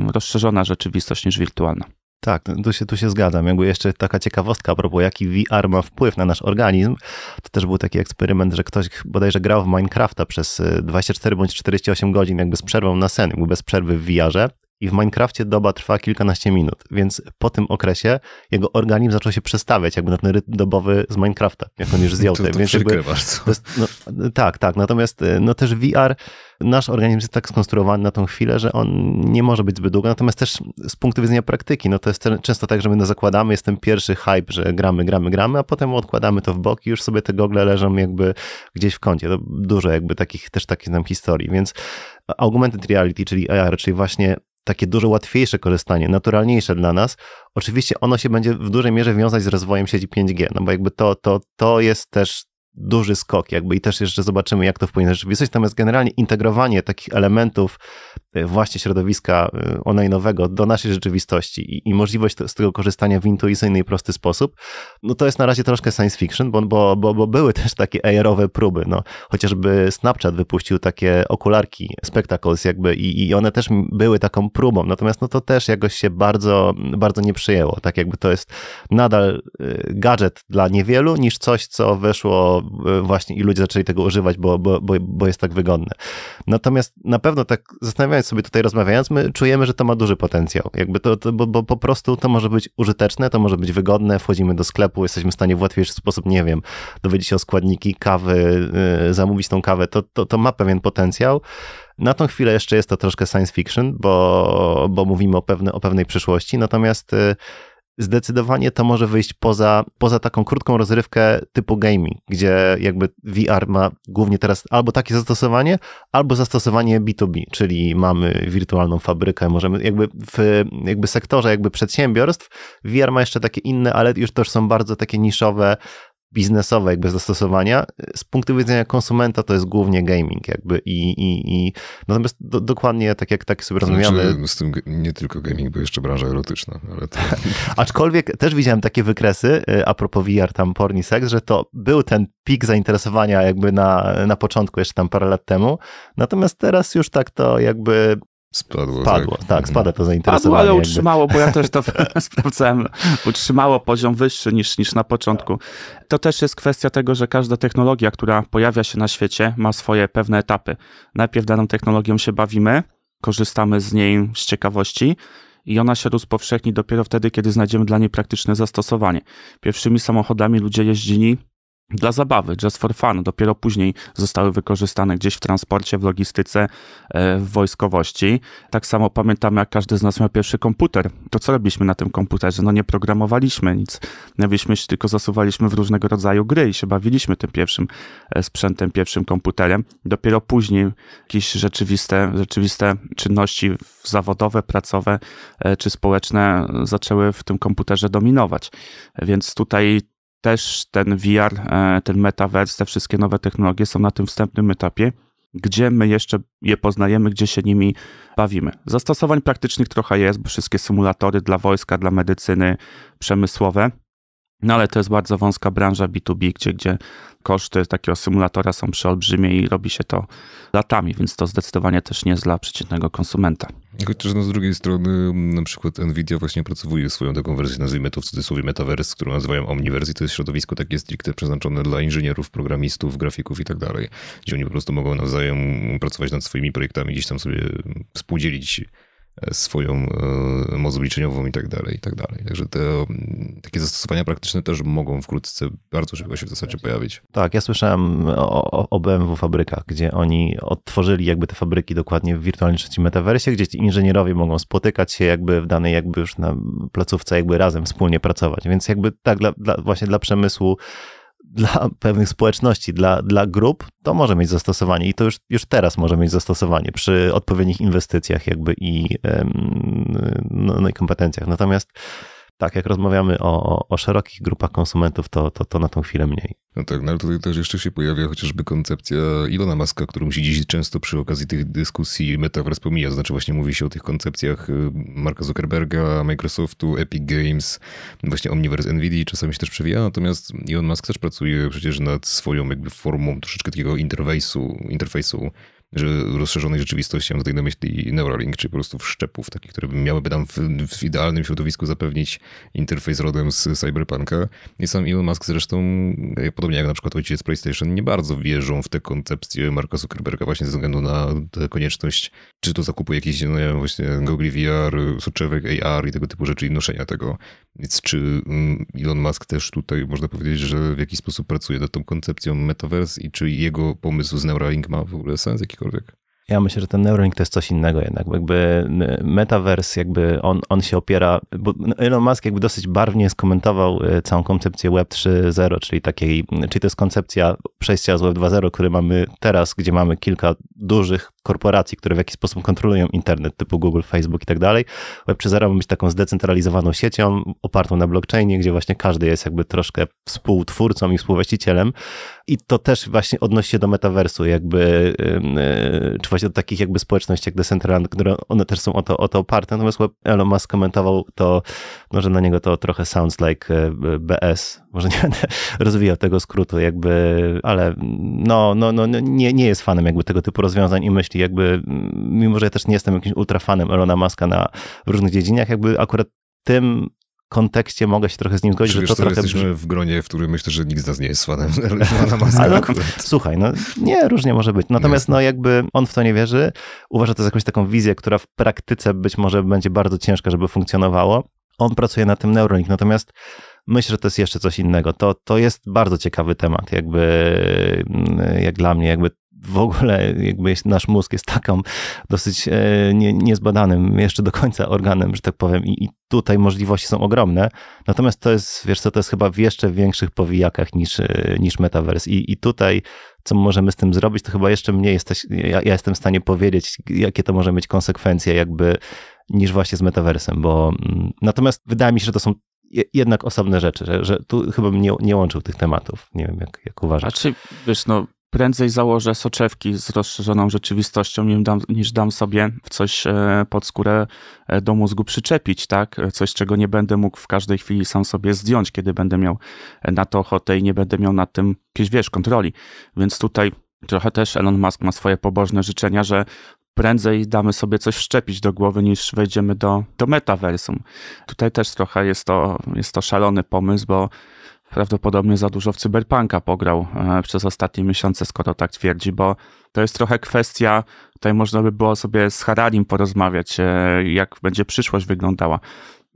yy, rozszerzona rzeczywistość niż wirtualna. Tak, tu się, tu się zgadzam. Jakby jeszcze taka ciekawostka a propos, jaki VR ma wpływ na nasz organizm. To też był taki eksperyment, że ktoś bodajże grał w Minecrafta przez 24 e, bądź 48 godzin jakby z przerwą na sen, jakby bez przerwy w VR-ze i w Minecraftie doba trwa kilkanaście minut, więc po tym okresie jego organizm zaczął się przestawiać jakby na ten rytm dobowy z Minecrafta, jak on już zjął To, to więc jakby, to jest, no, Tak, tak. Natomiast y, no też VR, nasz organizm jest tak skonstruowany na tą chwilę, że on nie może być zbyt długo, natomiast też z punktu widzenia praktyki, no to jest często tak, że my no zakładamy, jest ten pierwszy hype, że gramy, gramy, gramy, a potem odkładamy to w bok i już sobie te gogle leżą jakby gdzieś w kącie. To dużo jakby takich, też takich znam historii, więc augmented reality, czyli AR, czyli właśnie takie dużo łatwiejsze korzystanie, naturalniejsze dla nas, oczywiście ono się będzie w dużej mierze wiązać z rozwojem sieci 5G, no bo jakby to, to, to jest też duży skok jakby i też jeszcze zobaczymy, jak to wpłynie na rzeczywistość, natomiast generalnie integrowanie takich elementów Y, właśnie środowiska y, online'owego do naszej rzeczywistości i, i możliwość z tego korzystania w intuicyjny i prosty sposób, no to jest na razie troszkę science fiction, bo, bo, bo, bo były też takie AR-owe próby, no chociażby Snapchat wypuścił takie okularki Spectacles jakby i, i one też były taką próbą, natomiast no to też jakoś się bardzo, bardzo nie przyjęło, tak jakby to jest nadal y, gadżet dla niewielu niż coś, co weszło właśnie i ludzie zaczęli tego używać, bo, bo, bo, bo jest tak wygodne. Natomiast na pewno tak zastanawiam rozmawiać sobie tutaj, rozmawiając, my czujemy, że to ma duży potencjał. Jakby to, to bo, bo, po prostu to może być użyteczne, to może być wygodne, wchodzimy do sklepu, jesteśmy w stanie w łatwiejszy sposób, nie wiem, dowiedzieć się o składniki kawy, yy, zamówić tą kawę, to, to, to ma pewien potencjał. Na tą chwilę jeszcze jest to troszkę science fiction, bo, bo mówimy o, pewne, o pewnej przyszłości, natomiast yy, zdecydowanie to może wyjść poza, poza taką krótką rozrywkę typu gaming, gdzie jakby VR ma głównie teraz albo takie zastosowanie, albo zastosowanie B2B, czyli mamy wirtualną fabrykę, możemy jakby w jakby sektorze jakby przedsiębiorstw VR ma jeszcze takie inne, ale już też są bardzo takie niszowe biznesowe jakby zastosowania, z punktu widzenia konsumenta to jest głównie gaming jakby i, i, i... natomiast do, dokładnie tak jak tak sobie znaczy, rozmawiamy. Z tym nie tylko gaming, bo jeszcze branża erotyczna, ale to... Aczkolwiek też widziałem takie wykresy y, a propos VR tam porni seks, że to był ten pik zainteresowania jakby na, na początku jeszcze tam parę lat temu, natomiast teraz już tak to jakby Spadło, spadło tak. tak, mhm. spada to zainteresowanie. Spadło, ale utrzymało, bo ja też to sprawdzałem, utrzymało poziom wyższy niż, niż na początku. To też jest kwestia tego, że każda technologia, która pojawia się na świecie, ma swoje pewne etapy. Najpierw daną technologią się bawimy, korzystamy z niej z ciekawości i ona się rozpowszechni dopiero wtedy, kiedy znajdziemy dla niej praktyczne zastosowanie. Pierwszymi samochodami ludzie jeździli dla zabawy, just for fun. Dopiero później zostały wykorzystane gdzieś w transporcie, w logistyce, e, w wojskowości. Tak samo pamiętamy, jak każdy z nas miał pierwszy komputer. To co robiliśmy na tym komputerze? No nie programowaliśmy nic. Mieliśmy się tylko zasuwaliśmy w różnego rodzaju gry i się bawiliśmy tym pierwszym e, sprzętem, pierwszym komputerem. Dopiero później jakieś rzeczywiste, rzeczywiste czynności zawodowe, pracowe e, czy społeczne zaczęły w tym komputerze dominować. Więc tutaj też ten VR, e, ten metaverse, te wszystkie nowe technologie są na tym wstępnym etapie, gdzie my jeszcze je poznajemy, gdzie się nimi bawimy. Zastosowań praktycznych trochę jest, bo wszystkie symulatory dla wojska, dla medycyny przemysłowe, no ale to jest bardzo wąska branża B2B, gdzie, gdzie koszty takiego symulatora są przeolbrzymie i robi się to latami, więc to zdecydowanie też nie jest dla przeciętnego konsumenta. Chociaż no, z drugiej strony mm, na przykład Nvidia właśnie pracuje swoją taką wersję, nazwijmy to w cudzysłowie Metaverse, którą nazywają Omniverse i to jest środowisko takie stricte przeznaczone dla inżynierów, programistów, grafików i tak dalej, gdzie oni po prostu mogą nawzajem pracować nad swoimi projektami, gdzieś tam sobie współdzielić E, swoją e, moc obliczeniową i tak dalej, i tak dalej. Także te mm, takie zastosowania praktyczne też mogą wkrótce bardzo szybko się w zasadzie pojawić. Tak, ja słyszałem o, o BMW fabrykach, gdzie oni odtworzyli jakby te fabryki dokładnie w wirtualnym trzecim metaversie, gdzie ci inżynierowie mogą spotykać się jakby w danej jakby już na placówce jakby razem wspólnie pracować. Więc jakby tak dla, dla właśnie dla przemysłu dla pewnych społeczności, dla, dla grup, to może mieć zastosowanie i to już, już teraz może mieć zastosowanie przy odpowiednich inwestycjach jakby i, no, no i kompetencjach. Natomiast tak, jak rozmawiamy o, o, szerokich grupach konsumentów, to, to, to na tą chwilę mniej. No tak, no ale tutaj też jeszcze się pojawia chociażby koncepcja Ilona Maska, którą się dziś często przy okazji tych dyskusji Metaverse pomija. Znaczy właśnie mówi się o tych koncepcjach y, Marka Zuckerberga, Microsoftu, Epic Games, właśnie Omniverse NVIDIA czasami się też przewija, natomiast Elon Musk też pracuje przecież nad swoją jakby formą troszeczkę takiego interfejsu, interfejsu rozszerzonej rzeczywistości. Mam tutaj na myśli Neuralink, czyli po prostu szczepów takich, które miałyby nam w, w idealnym środowisku zapewnić interfejs rodem z Cyberpunka. I sam Elon Musk zresztą, podobnie jak na przykład ojciec PlayStation, nie bardzo wierzą w te koncepcje Marka Zuckerberga właśnie ze względu na konieczność, czy to zakupu jakichś no, właśnie gogli VR, soczewek AR i tego typu rzeczy i noszenia tego. Więc czy mm, Elon Musk też tutaj można powiedzieć, że w jakiś sposób pracuje nad tą koncepcją metaverse i czy jego pomysł z Neuralink ma w ogóle sens jakikolwiek? Ja myślę, że ten Neuralink to jest coś innego jednak. Jakby metaverse, jakby on, on się opiera, bo Elon Musk jakby dosyć barwnie skomentował e, całą koncepcję Web 3.0, czyli takiej, czyli to jest koncepcja przejścia z Web 2.0, który mamy teraz, gdzie mamy kilka dużych korporacji, które w jakiś sposób kontrolują internet, typu Google, Facebook i tak dalej. Web 3.0 ma być taką zdecentralizowaną siecią opartą na blockchainie, gdzie właśnie każdy jest jakby troszkę współtwórcą i współwłaścicielem. I to też właśnie odnosi się do metaversu, jakby, y, czy właśnie do takich jakby społeczności jak Decentraland, które one też są o to, o to oparte. Natomiast Elon Musk komentował to, no, że na niego to trochę sounds like y, BS. Może nie będę rozwijał tego skrótu, jakby, ale no, no, no, no nie, nie jest fanem jakby tego typu rozwiązań i myśli, jakby, mimo że ja też nie jestem jakimś ultrafanem Elona Muska na różnych dziedzinach, jakby akurat tym kontekście mogę się trochę z nim zgodzić, Przecież że to trochę... jesteśmy w gronie, w którym myślę, że nikt z nas nie jest fanem Ale, Słuchaj, no nie, różnie może być. Natomiast no jakby on w to nie wierzy, uważa to za jakąś taką wizję, która w praktyce być może będzie bardzo ciężka, żeby funkcjonowało. On pracuje na tym Neuralink, natomiast myślę, że to jest jeszcze coś innego. To, to jest bardzo ciekawy temat, jakby mm, jak dla mnie, jakby w ogóle jakby nasz mózg jest taką dosyć e, nie, niezbadanym jeszcze do końca organem, że tak powiem, I, i tutaj możliwości są ogromne. Natomiast to jest, wiesz co, to jest chyba w jeszcze większych powijakach niż, e, niż Metaverse I, i tutaj co możemy z tym zrobić, to chyba jeszcze mniej jesteś, ja, ja jestem w stanie powiedzieć, jakie to może mieć konsekwencje jakby niż właśnie z Metaversem, bo mm, natomiast wydaje mi się, że to są jednak osobne rzeczy, że, że tu chyba bym nie, nie łączył tych tematów. Nie wiem, jak, jak uważasz. A czy, wiesz, no prędzej założę soczewki z rozszerzoną rzeczywistością, niż dam, niż dam sobie coś e, pod skórę e, do mózgu przyczepić, tak? E, coś, czego nie będę mógł w każdej chwili sam sobie zdjąć, kiedy będę miał na to ochotę i nie będę miał nad tym jakiejś, wiesz, kontroli. Więc tutaj trochę też Elon Musk ma swoje pobożne życzenia, że prędzej damy sobie coś wszczepić do głowy, niż wejdziemy do, do metaversum. Tutaj też trochę jest to, jest to szalony pomysł, bo prawdopodobnie za dużo w cyberpunka pograł e, przez ostatnie miesiące, skoro tak twierdzi, bo to jest trochę kwestia, tutaj można by było sobie z Hararim porozmawiać, e, jak będzie przyszłość wyglądała.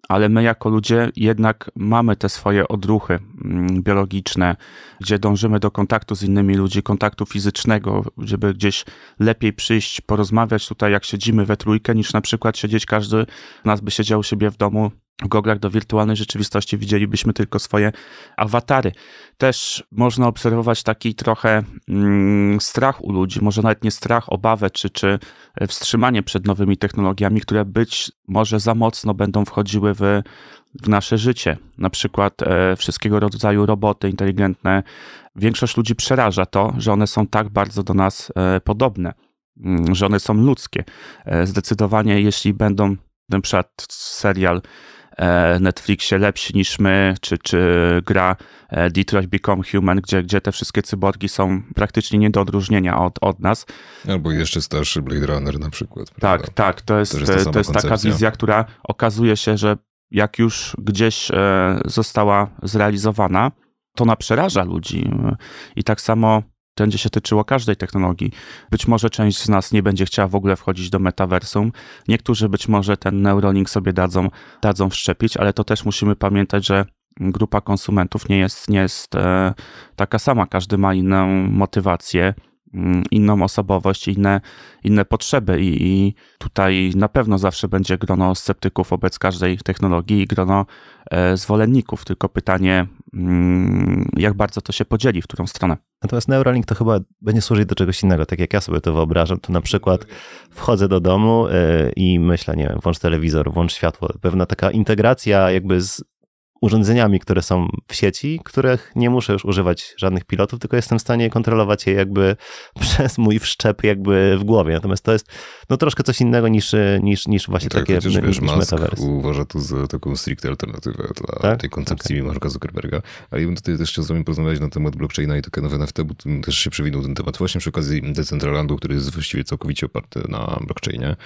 Ale my jako ludzie jednak mamy te swoje odruchy mm, biologiczne, gdzie dążymy do kontaktu z innymi ludźmi, kontaktu fizycznego, żeby gdzieś lepiej przyjść, porozmawiać tutaj, jak siedzimy we trójkę, niż na przykład siedzieć każdy, nas by siedział u siebie w domu goglach do wirtualnej rzeczywistości widzielibyśmy tylko swoje awatary. Też można obserwować taki trochę mm, strach u ludzi, może nawet nie strach, obawę czy, czy e, wstrzymanie przed nowymi technologiami, które być może za mocno będą wchodziły w, w nasze życie. Na przykład e, wszystkiego rodzaju roboty inteligentne. Większość ludzi przeraża to, że one są tak bardzo do nas e, podobne, mm, że one są ludzkie. E, zdecydowanie, jeśli będą na przykład serial E, Netflixie lepsi niż my, czy, czy gra e, Detroit Become Human, gdzie, gdzie te wszystkie cyborgi są praktycznie nie do odróżnienia od, od nas. Albo jeszcze starszy Blade Runner na przykład. Prawda? Tak, tak, to jest, to jest, to jest taka wizja, która okazuje się, że jak już gdzieś e, została zrealizowana, to ona przeraża ludzi. I tak samo będzie się tyczyło każdej technologii. Być może część z nas nie będzie chciała w ogóle wchodzić do metaversum. Niektórzy być może ten Neuralink sobie dadzą, dadzą wszczepić, ale to też musimy pamiętać, że grupa konsumentów nie jest, nie jest e, taka sama. Każdy ma inną motywację Mm, inną osobowość, inne, inne potrzeby I, i tutaj na pewno zawsze będzie grono sceptyków wobec każdej technologii i grono e, zwolenników, tylko pytanie, mm, jak bardzo to się podzieli, w którą stronę. Natomiast Neuralink to chyba będzie służyć do czegoś innego, tak jak ja sobie to wyobrażam, to na przykład wchodzę do domu e, i myślę, nie wiem, włącz telewizor, włącz światło, pewna taka integracja jakby z urządzeniami, które są w sieci, których nie muszę już używać żadnych pilotów, tylko jestem w stanie kontrolować je jakby przez mój wszczep jakby w głowie. Natomiast to jest no troszkę coś innego niż, niż, niż właśnie tak, takie chociaż, niż, wiesz, niż uważa to za taką stricte alternatywę dla tak? tej koncepcji okay. Marka Zuckerberga. Ale ja bym tutaj też chciał z wami porozmawiać na temat blockchaina i tokenowe NFT, bo też się przewinął ten temat właśnie przy okazji Decentralandu, który jest właściwie całkowicie oparty na blockchainie.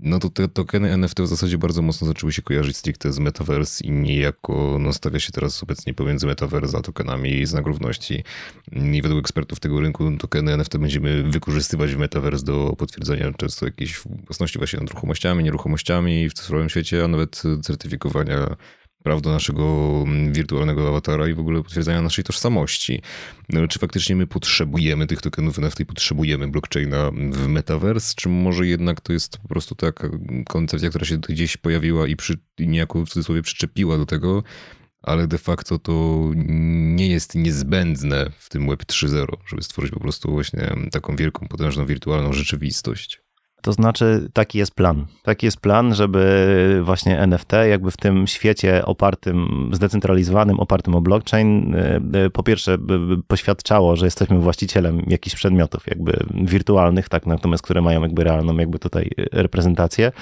No to te tokeny NFT w zasadzie bardzo mocno zaczęły się kojarzyć stricte z Metaverse i niejako no, stawia się teraz obecnie pomiędzy Metaverse a tokenami znak równości. I według ekspertów tego rynku tokeny NFT będziemy wykorzystywać w Metaverse do potwierdzenia często jakiejś własności właśnie nad ruchomościami, nieruchomościami w cyfrowym świecie, a nawet certyfikowania praw do naszego mm, wirtualnego awatara i w ogóle potwierdzania naszej tożsamości. No, czy faktycznie my potrzebujemy tych tokenów NFT, potrzebujemy blockchaina w metaverse, czy może jednak to jest po prostu taka koncepcja, która się gdzieś pojawiła i, przy, niejako w cudzysłowie przyczepiła do tego, ale de facto to nie jest niezbędne w tym Web 3.0, żeby stworzyć po prostu właśnie taką wielką, potężną wirtualną rzeczywistość. To znaczy, taki jest plan. Taki jest plan, żeby właśnie NFT, jakby w tym świecie opartym, zdecentralizowanym, opartym o blockchain, e, e, po pierwsze poświadczało, że jesteśmy właścicielem jakichś przedmiotów, jakby wirtualnych, tak, natomiast które mają jakby realną, jakby tutaj e, reprezentację.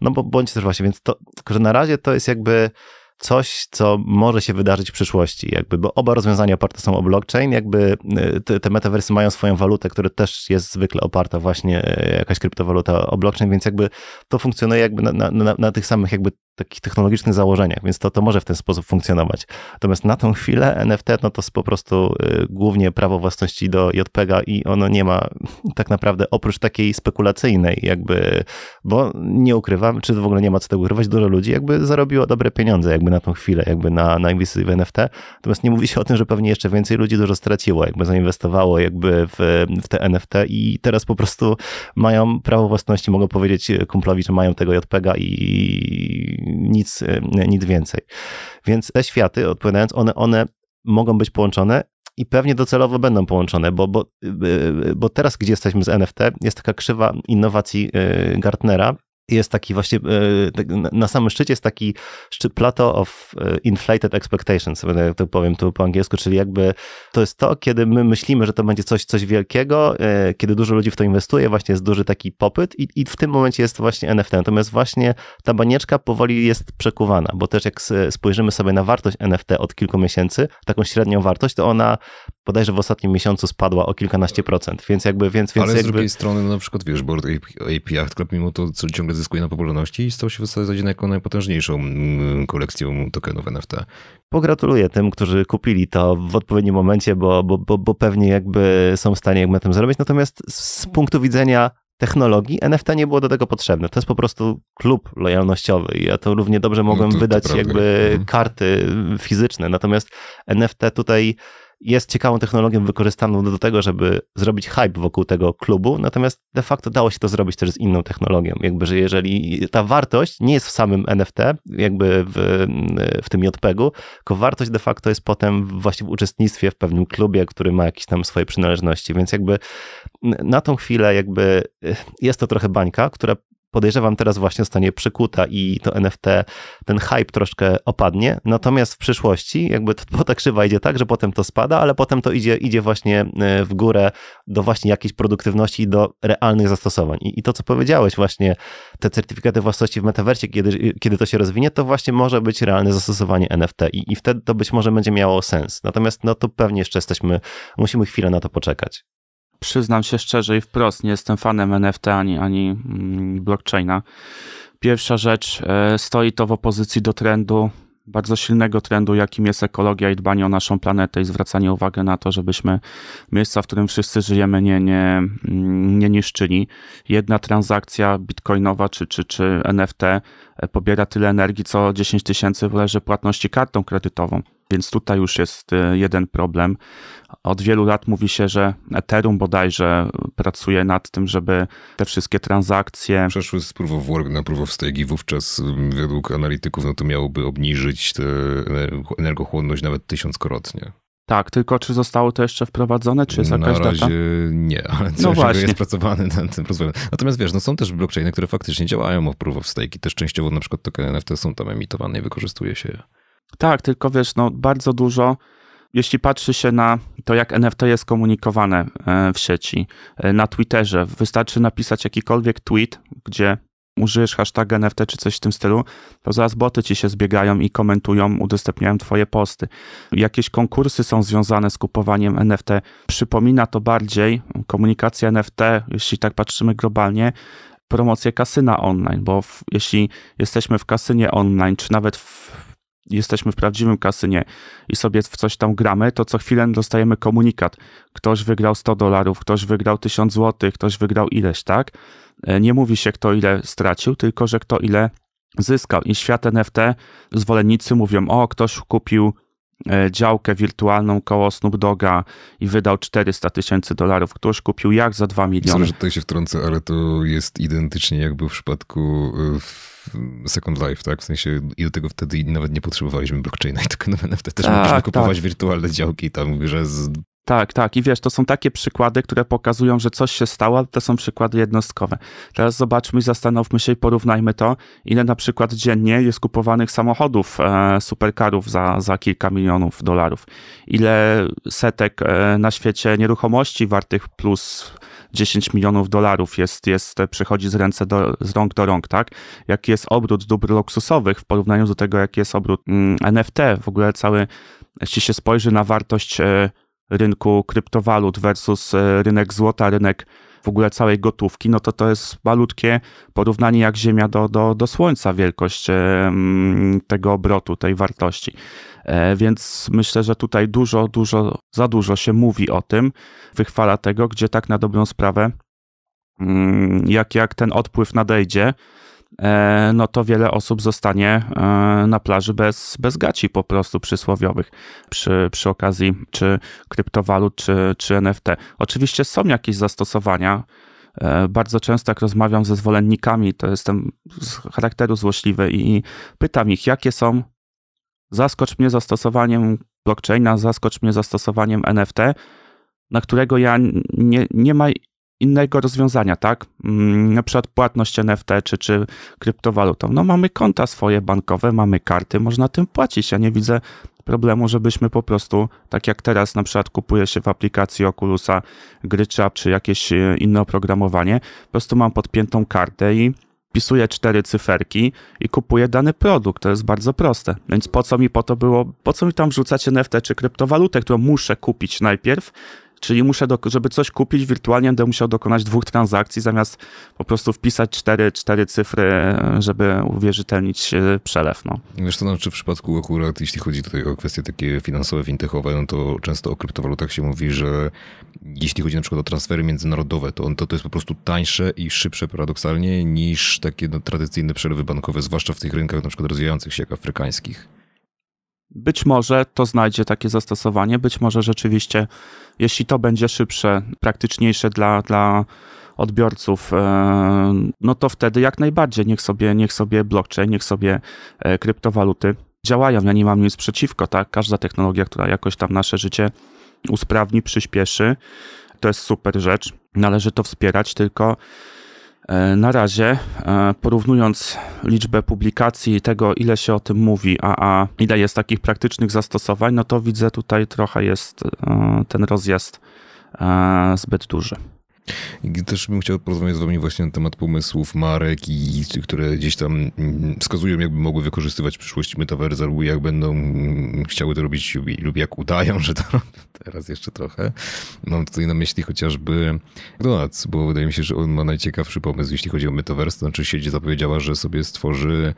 No bo bądź też właśnie, więc to, tylko że na razie to jest jakby coś, co może się wydarzyć w przyszłości, jakby, bo oba rozwiązania oparte są o blockchain, jakby y, te, te metaversy mają swoją walutę, która też jest zwykle oparta właśnie y, jakaś kryptowaluta o blockchain, więc jakby to funkcjonuje jakby na, na, na, na tych samych jakby takich technologicznych założeniach, więc to, to może w ten sposób funkcjonować. Natomiast na tą chwilę NFT no to jest po prostu y, głównie prawo własności do JPEGA i ono nie ma tak naprawdę oprócz takiej spekulacyjnej jakby, bo nie ukrywam, czy w ogóle nie ma co tego ukrywać, dużo ludzi jakby zarobiło dobre pieniądze jakby na tą chwilę, jakby na, na inwestycje w NFT, natomiast nie mówi się o tym, że pewnie jeszcze więcej ludzi dużo straciło, jakby zainwestowało jakby w, w te NFT i teraz po prostu mają prawo własności, mogą powiedzieć kumplowi, że mają tego JPEGA i nic, e, nic więcej. Więc te światy, odpowiadając, one, one mogą być połączone i pewnie docelowo będą połączone, bo, bo, e, e, bo teraz, gdzie jesteśmy z NFT, jest taka krzywa innowacji Gartnera, jest taki właśnie, e, tak, na samym szczycie jest taki szczyt plateau of e, inflated expectations, jak to powiem tu po angielsku, czyli jakby to jest to, kiedy my myślimy, że to będzie coś, coś wielkiego, e, kiedy dużo ludzi w to inwestuje, właśnie jest duży taki popyt i, i w tym momencie jest właśnie NFT. Natomiast właśnie ta banieczka powoli jest przekuwana, bo też jak spojrzymy sobie na wartość NFT od kilku miesięcy, taką średnią wartość, to ona bodajże w ostatnim miesiącu spadła o kilkanaście procent, więc jakby... Więc, więc Ale z drugiej strony no na przykład, wiesz, board API Club no mimo to co ciągle zyskuje na popularności i stał się w zasadzie jako najpotężniejszą mm, kolekcją tokenów NFT. Pogratuluję tym, którzy kupili to w odpowiednim momencie, bo, bo, bo, bo pewnie jakby są w stanie jakby na tym zarobić, natomiast z punktu widzenia technologii NFT nie było do tego potrzebne. To jest po prostu klub lojalnościowy. Ja to równie dobrze no mogłem no to, wydać to jakby mhm. karty fizyczne. Natomiast NFT tutaj jest ciekawą technologią wykorzystaną do tego, żeby zrobić hype wokół tego klubu, natomiast de facto dało się to zrobić też z inną technologią. Jakby, że jeżeli ta wartość nie jest w samym NFT, jakby w, w tym JPEG-u, tylko wartość de facto jest potem właśnie w uczestnictwie w pewnym klubie, który ma jakieś tam swoje przynależności, więc jakby na tą chwilę jakby y, jest to trochę bańka, która podejrzewam teraz właśnie zostanie przykuta i to NFT, ten hype troszkę opadnie. Natomiast w przyszłości jakby to, bo ta krzywa idzie tak, że potem to spada, ale potem to idzie, idzie właśnie e, w górę do właśnie jakiejś produktywności i do realnych zastosowań. I, I, to, co powiedziałeś właśnie, te certyfikaty własności w metaversie, kiedy, kiedy to się rozwinie, to właśnie może być realne zastosowanie NFT i, i wtedy to być może będzie miało sens. Natomiast no to pewnie jeszcze jesteśmy, musimy chwilę na to poczekać przyznam się szczerze i wprost, nie jestem fanem NFT ani, ani mm, blockchaina. Pierwsza rzecz, e, stoi to w opozycji do trendu, bardzo silnego trendu, jakim jest ekologia i dbanie o naszą planetę i zwracanie uwagi na to, żebyśmy miejsca, w którym wszyscy żyjemy, nie, nie, mm, nie niszczyli. Jedna transakcja bitcoinowa czy, czy, czy NFT e, pobiera tyle energii, co 10 tysięcy w leży płatności kartą kredytową. Więc tutaj już jest y, jeden problem. Od wielu lat mówi się, że Ethereum bodajże pracuje nad tym, żeby te wszystkie transakcje. Przeszły z Proof of Work na Proof of Stake i wówczas y, według analityków no to miałoby obniżyć tę energochłonność nawet tysiąckrotnie. Tak, tylko czy zostało to jeszcze wprowadzone, czy jest na razie data? nie, ale no coś no jest pracowany nad tym rozwojem. Natomiast wiesz, no są też blockchainy, które faktycznie działają o proof of stake i też częściowo na przykład tokeny NFT są tam emitowane i wykorzystuje się je. Tak, tylko wiesz, no bardzo dużo jeśli patrzy się na to, jak NFT jest komunikowane e, w sieci, e, na Twitterze, wystarczy napisać jakikolwiek tweet, gdzie użyjesz hashtaga NFT czy coś w tym stylu, to zaraz boty ci się zbiegają i komentują, udostępniają twoje posty. Jakieś konkursy są związane z kupowaniem NFT. Przypomina to bardziej komunikację NFT, jeśli tak patrzymy globalnie, promocję kasyna online, bo w, jeśli jesteśmy w kasynie online, czy nawet w jesteśmy w prawdziwym kasynie i sobie w coś tam gramy, to co chwilę dostajemy komunikat. Ktoś wygrał 100 dolarów, ktoś wygrał 1000 złotych, ktoś wygrał ileś, tak? E, nie mówi się kto ile stracił, tylko że kto ile zyskał. I świat NFT zwolennicy mówią, o ktoś kupił e, działkę wirtualną koło Snoop Doga i wydał 400 tysięcy dolarów. Ktoś kupił jak za 2 miliony. Sorry, że tutaj się wtrącę, ale to jest identycznie jakby w przypadku e, w Second Life, tak? W sensie i do tego wtedy nawet nie potrzebowaliśmy blockchaina i tylko na wtedy też tak, mogliśmy tak. kupować tak. wirtualne działki tam, że z tak, tak. I wiesz, to są takie przykłady, które pokazują, że coś się stało, ale to są przykłady jednostkowe. Teraz zobaczmy i zastanówmy się i porównajmy to, ile na przykład dziennie jest kupowanych samochodów, e, superkarów za, za kilka milionów dolarów. Ile setek e, na świecie nieruchomości wartych plus 10 milionów dolarów jest, jest e, przechodzi z ręce do, z rąk do rąk, tak? Jaki jest obrót dóbr luksusowych w porównaniu do tego, jaki jest obrót mm, NFT, w ogóle cały, jeśli się spojrzy na wartość e, rynku kryptowalut versus e, rynek złota, rynek w ogóle całej gotówki, no to to jest malutkie porównanie jak Ziemia do, do, do Słońca, wielkość e, tego obrotu, tej wartości. E, więc myślę, że tutaj dużo, dużo, za dużo się mówi o tym, wychwala tego, gdzie tak na dobrą sprawę, mm, jak, jak ten odpływ nadejdzie, E, no to wiele osób zostanie e, na plaży bez, bez gaci po prostu przysłowiowych przy, przy okazji czy kryptowalut, czy, czy NFT. Oczywiście są jakieś zastosowania. E, bardzo często, jak rozmawiam ze zwolennikami, to jestem z charakteru złośliwy i pytam ich, jakie są. Zaskocz mnie zastosowaniem blockchaina, zaskocz mnie zastosowaniem NFT, na którego ja nie, nie ma innego rozwiązania, tak? Mm, na przykład płatność NFT czy, czy kryptowalutą. No mamy konta swoje bankowe, mamy karty, można tym płacić. Ja nie widzę problemu, żebyśmy po prostu, tak jak teraz na przykład kupuje się w aplikacji Oculusa gry czy jakieś e, inne oprogramowanie, po prostu mam podpiętą kartę i wpisuję cztery cyferki i kupuję dany produkt. To jest bardzo proste. Więc po co mi po to było, po co mi tam wrzucać NFT czy kryptowalutę, którą muszę kupić najpierw, Czyli muszę, do, żeby coś kupić wirtualnie, będę musiał dokonać dwóch transakcji, zamiast po prostu wpisać cztery, cztery cyfry, żeby uwierzytelnić e, przelew. No. Wiesz, to znaczy w przypadku akurat, jeśli chodzi tutaj o kwestie takie finansowe, fintechowe, no to często o kryptowalutach się mówi, że jeśli chodzi na przykład o transfery międzynarodowe, to, on, to, to jest po prostu tańsze i szybsze paradoksalnie niż takie no, tradycyjne przelewy bankowe, zwłaszcza w tych rynkach na przykład rozwijających się jak afrykańskich. Być może to znajdzie takie zastosowanie, być może rzeczywiście, jeśli to będzie szybsze, praktyczniejsze dla, dla odbiorców, e, no to wtedy jak najbardziej niech sobie, niech sobie blockchain, niech sobie e, kryptowaluty działają. Ja nie mam nic przeciwko, tak? Każda technologia, która jakoś tam nasze życie usprawni, przyspieszy, to jest super rzecz. Należy to wspierać, tylko E, na razie, e, porównując liczbę publikacji i tego, ile się o tym mówi, a, a ile jest takich praktycznych zastosowań, no to widzę tutaj trochę jest e, ten rozjazd zbyt duży. I też bym chciał porozmawiać z wami właśnie na temat pomysłów marek, i, które gdzieś tam mm, wskazują, jakby mogły wykorzystywać w przyszłości metaverse, albo jak będą mm, chciały to robić lub jak udają, że to robią teraz jeszcze trochę. Mam tutaj na myśli chociażby McDonald's, bo wydaje mi się, że on ma najciekawszy pomysł, jeśli chodzi o metaverse. To znaczy sieć zapowiedziała, że sobie stworzy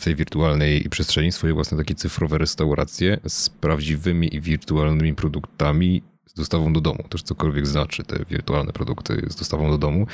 w tej wirtualnej przestrzeni swoje własne takie cyfrowe restauracje z prawdziwymi i wirtualnymi produktami z dostawą do domu, też cokolwiek znaczy te wirtualne produkty z dostawą do domu.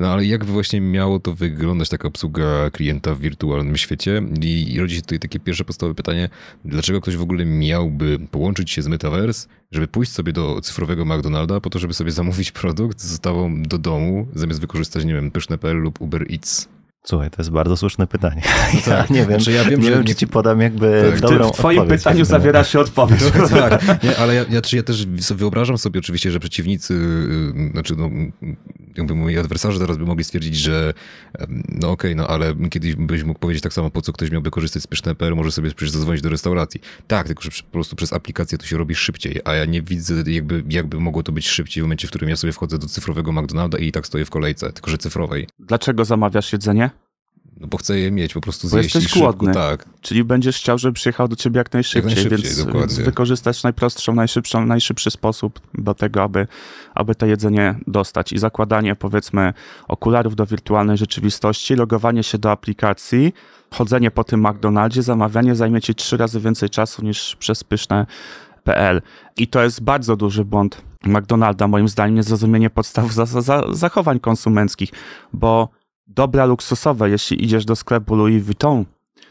No ale jak właśnie miało to wyglądać taka obsługa klienta w wirtualnym świecie? I rodzi się tutaj takie pierwsze podstawowe pytanie, dlaczego ktoś w ogóle miałby połączyć się z Metaverse, żeby pójść sobie do cyfrowego McDonalda po to, żeby sobie zamówić produkt z dostawą do domu, zamiast wykorzystać, nie wiem, pyszne.pl lub Uber Eats? Słuchaj, to jest bardzo słuszne pytanie. tak. nie wiem, czy znaczy, ja wiem, nie że... wiem, czy ci podam jakby tak. dobrą W twoim pytaniu zawiera się odpowiedź. No, tak, nie, ale ja, ja, ja też wyobrażam sobie oczywiście, że przeciwnicy, y, y, znaczy no, jakby moi adwersarze teraz by mogli stwierdzić, że no okej, okay, no ale kiedyś byś mógł powiedzieć tak samo, po co ktoś miałby korzystać z PysznePR, może sobie przecież zadzwonić do restauracji. Tak, tylko że po prostu przez aplikację to się robi szybciej, a ja nie widzę jakby, jakby mogło to być szybciej w momencie, w którym ja sobie wchodzę do cyfrowego McDonalda i tak stoję w kolejce, tylko że cyfrowej. Dlaczego zamawiasz jedzenie? No bo chcę je mieć, po prostu zjeść bo jesteś głodny. tak. Czyli będziesz chciał, żeby przyjechał do ciebie jak najszybciej, jak najszybciej więc, wykorzystać więc najprostszą, najszybszą, najszybszy sposób do tego, aby, aby to jedzenie dostać. I zakładanie powiedzmy okularów do wirtualnej rzeczywistości, logowanie się do aplikacji, chodzenie po tym McDonaldzie, zamawianie zajmie ci trzy razy więcej czasu niż przez pyszne PL. I to jest bardzo duży błąd McDonalda, moim zdaniem, niezrozumienie podstaw za, za, zachowań konsumenckich, bo dobra luksusowe. Jeśli idziesz do sklepu Louis Vuitton,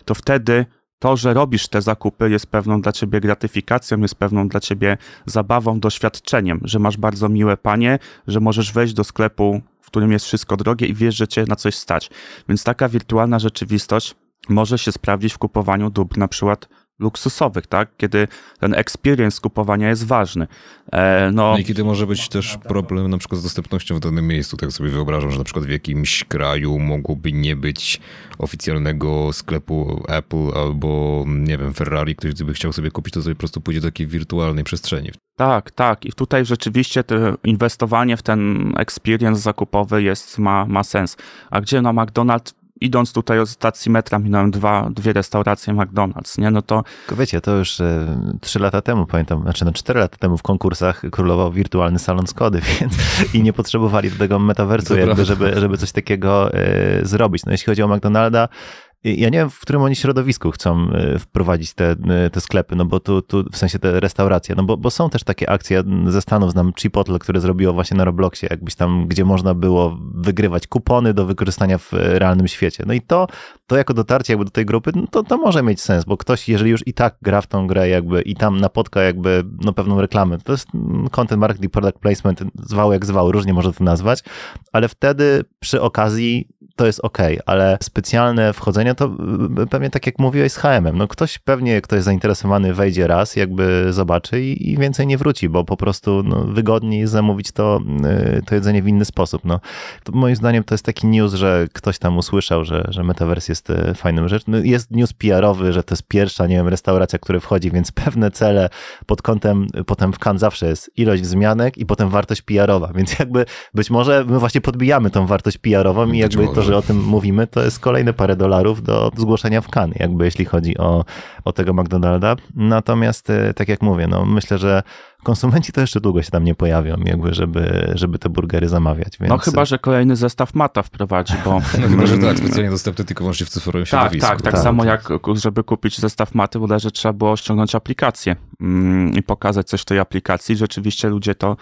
to wtedy to, że robisz te zakupy, jest pewną dla ciebie gratyfikacją, jest pewną dla ciebie zabawą, doświadczeniem, że masz bardzo miłe panie, że możesz wejść do sklepu, w którym jest wszystko drogie i wiesz, że cię na coś stać. Więc taka wirtualna rzeczywistość może się sprawdzić w kupowaniu dóbr na przykład luksusowych, tak? Kiedy ten experience kupowania jest ważny. E, no-, no, I kiedy może być też problem na przykład z dostępnością w danym miejscu. Tak sobie wyobrażam, że na przykład w jakimś kraju mogłoby nie być oficjalnego sklepu Apple albo, nie wiem, Ferrari. Ktoś gdyby chciał sobie kupić, to sobie po prostu pójdzie do takiej wirtualnej przestrzeni. Tak, tak. I tutaj rzeczywiście inwestowanie w ten experience zakupowy jest, ma, ma sens. A gdzie na no, McDonald's idąc tutaj od stacji metra minąłem dwa, dwie restauracje McDonald's, nie? No to... Wiecie, to już e, trzy lata temu, pamiętam, znaczy no cztery lata temu w konkursach królował wirtualny salon Skody, więc i nie potrzebowali do tego metaversu jakby, żeby, żeby coś takiego y, zrobić. No jeśli chodzi o McDonalda, ja nie wiem, w którym oni środowisku chcą y, wprowadzić te, y, te sklepy, no bo tu, tu w sensie te restauracje, no bo, bo są też takie akcje ze Stanów, znam Chipotle, które zrobiło właśnie na Robloxie, jakbyś tam, gdzie można było wygrywać kupony do wykorzystania w y, realnym świecie. No i to, to jako dotarcie jakby do tej grupy, no to, to może mieć sens, bo ktoś, jeżeli już i tak gra w tą grę jakby i tam napotka jakby no pewną reklamę, to jest mm, content marketing, product placement, zwał jak zwał, różnie można to nazwać, ale wtedy przy okazji to jest ok, ale specjalne wchodzenia to y, y, pewnie tak jak mówiłeś z HM-em, no ktoś pewnie, kto jest zainteresowany wejdzie raz, jakby zobaczy i, i więcej nie wróci, bo po prostu no, wygodniej zamówić to, y, to jedzenie w inny sposób. No, to moim zdaniem to jest taki news, że ktoś tam usłyszał, że, że metavers jest fajnym rzecz. No, jest news PR-owy, że to jest pierwsza, nie wiem, restauracja, która wchodzi, więc pewne cele pod kątem, potem w kan zawsze jest ilość wzmianek i potem wartość PR-owa, więc jakby być może my właśnie podbijamy tą wartość PR-ową i jakby to że o tym mówimy, to jest kolejne parę dolarów do zgłoszenia w Kany, jakby jeśli chodzi o, o tego McDonalda. Natomiast, y, tak jak mówię, no myślę, że konsumenci to jeszcze długo się tam nie pojawią, jakby, żeby, żeby te burgery zamawiać. No więc... No chyba, że kolejny zestaw mata wprowadzi, bo... No, chyba, że tak, specjalnie dostępny tylko wyłącznie w cyfrowym tak, środowisku. Tak, tak, tak samo jak, żeby kupić zestaw maty, bodajże trzeba było ściągnąć aplikację mm, i pokazać coś w tej aplikacji. Rzeczywiście ludzie to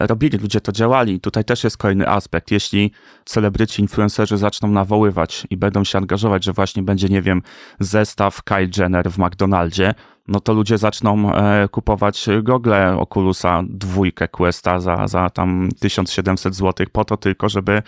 robili, ludzie to działali. I tutaj też jest kolejny aspekt. Jeśli celebryci, influencerzy zaczną nawoływać i będą się angażować, że właśnie będzie, nie wiem, zestaw Kyle Jenner w McDonaldzie, no to ludzie zaczną e, kupować gogle Oculusa dwójkę Questa za, za tam 1700 zł po to tylko, żeby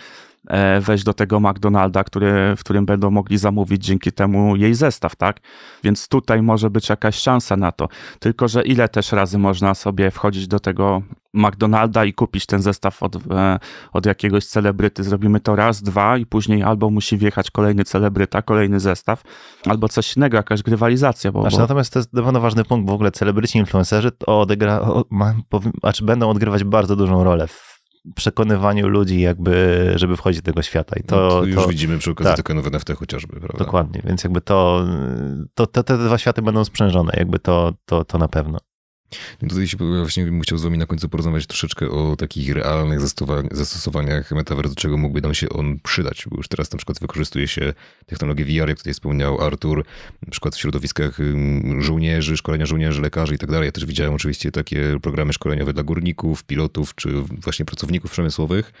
E, wejść do tego McDonalda, który, w którym będą mogli zamówić dzięki temu jej zestaw, tak? Więc tutaj może być jakaś szansa na to. Tylko, że ile też razy można sobie wchodzić do tego McDonalda i kupić ten zestaw od, e, od jakiegoś celebryty. Zrobimy to raz, dwa i później albo musi wjechać kolejny celebryta, kolejny zestaw, albo coś innego, jakaś grywalizacja. Bo, znaczy, bo... Natomiast to jest na ważny punkt, w ogóle celebryci, influencerzy to odegra, o, ma, znaczy będą odgrywać bardzo dużą rolę w przekonywaniu ludzi, jakby, żeby wchodzić do tego świata. I no to, no, to już to, widzimy przy okazji tak. Tokenu NFT chociażby, prawda? Dokładnie, więc jakby to, to, te, te dwa światy będą sprzężone, jakby to, to, to na pewno tutaj się właśnie bym chciał z wami na końcu porozmawiać troszeczkę o takich realnych zastosowaniach do czego mógłby nam się on przydać, bo już teraz na przykład wykorzystuje się technologię VR, jak tutaj wspomniał Artur, na przykład w środowiskach żołnierzy, szkolenia żołnierzy, lekarzy i tak dalej. Ja też widziałem oczywiście takie programy szkoleniowe dla górników, pilotów czy właśnie pracowników przemysłowych.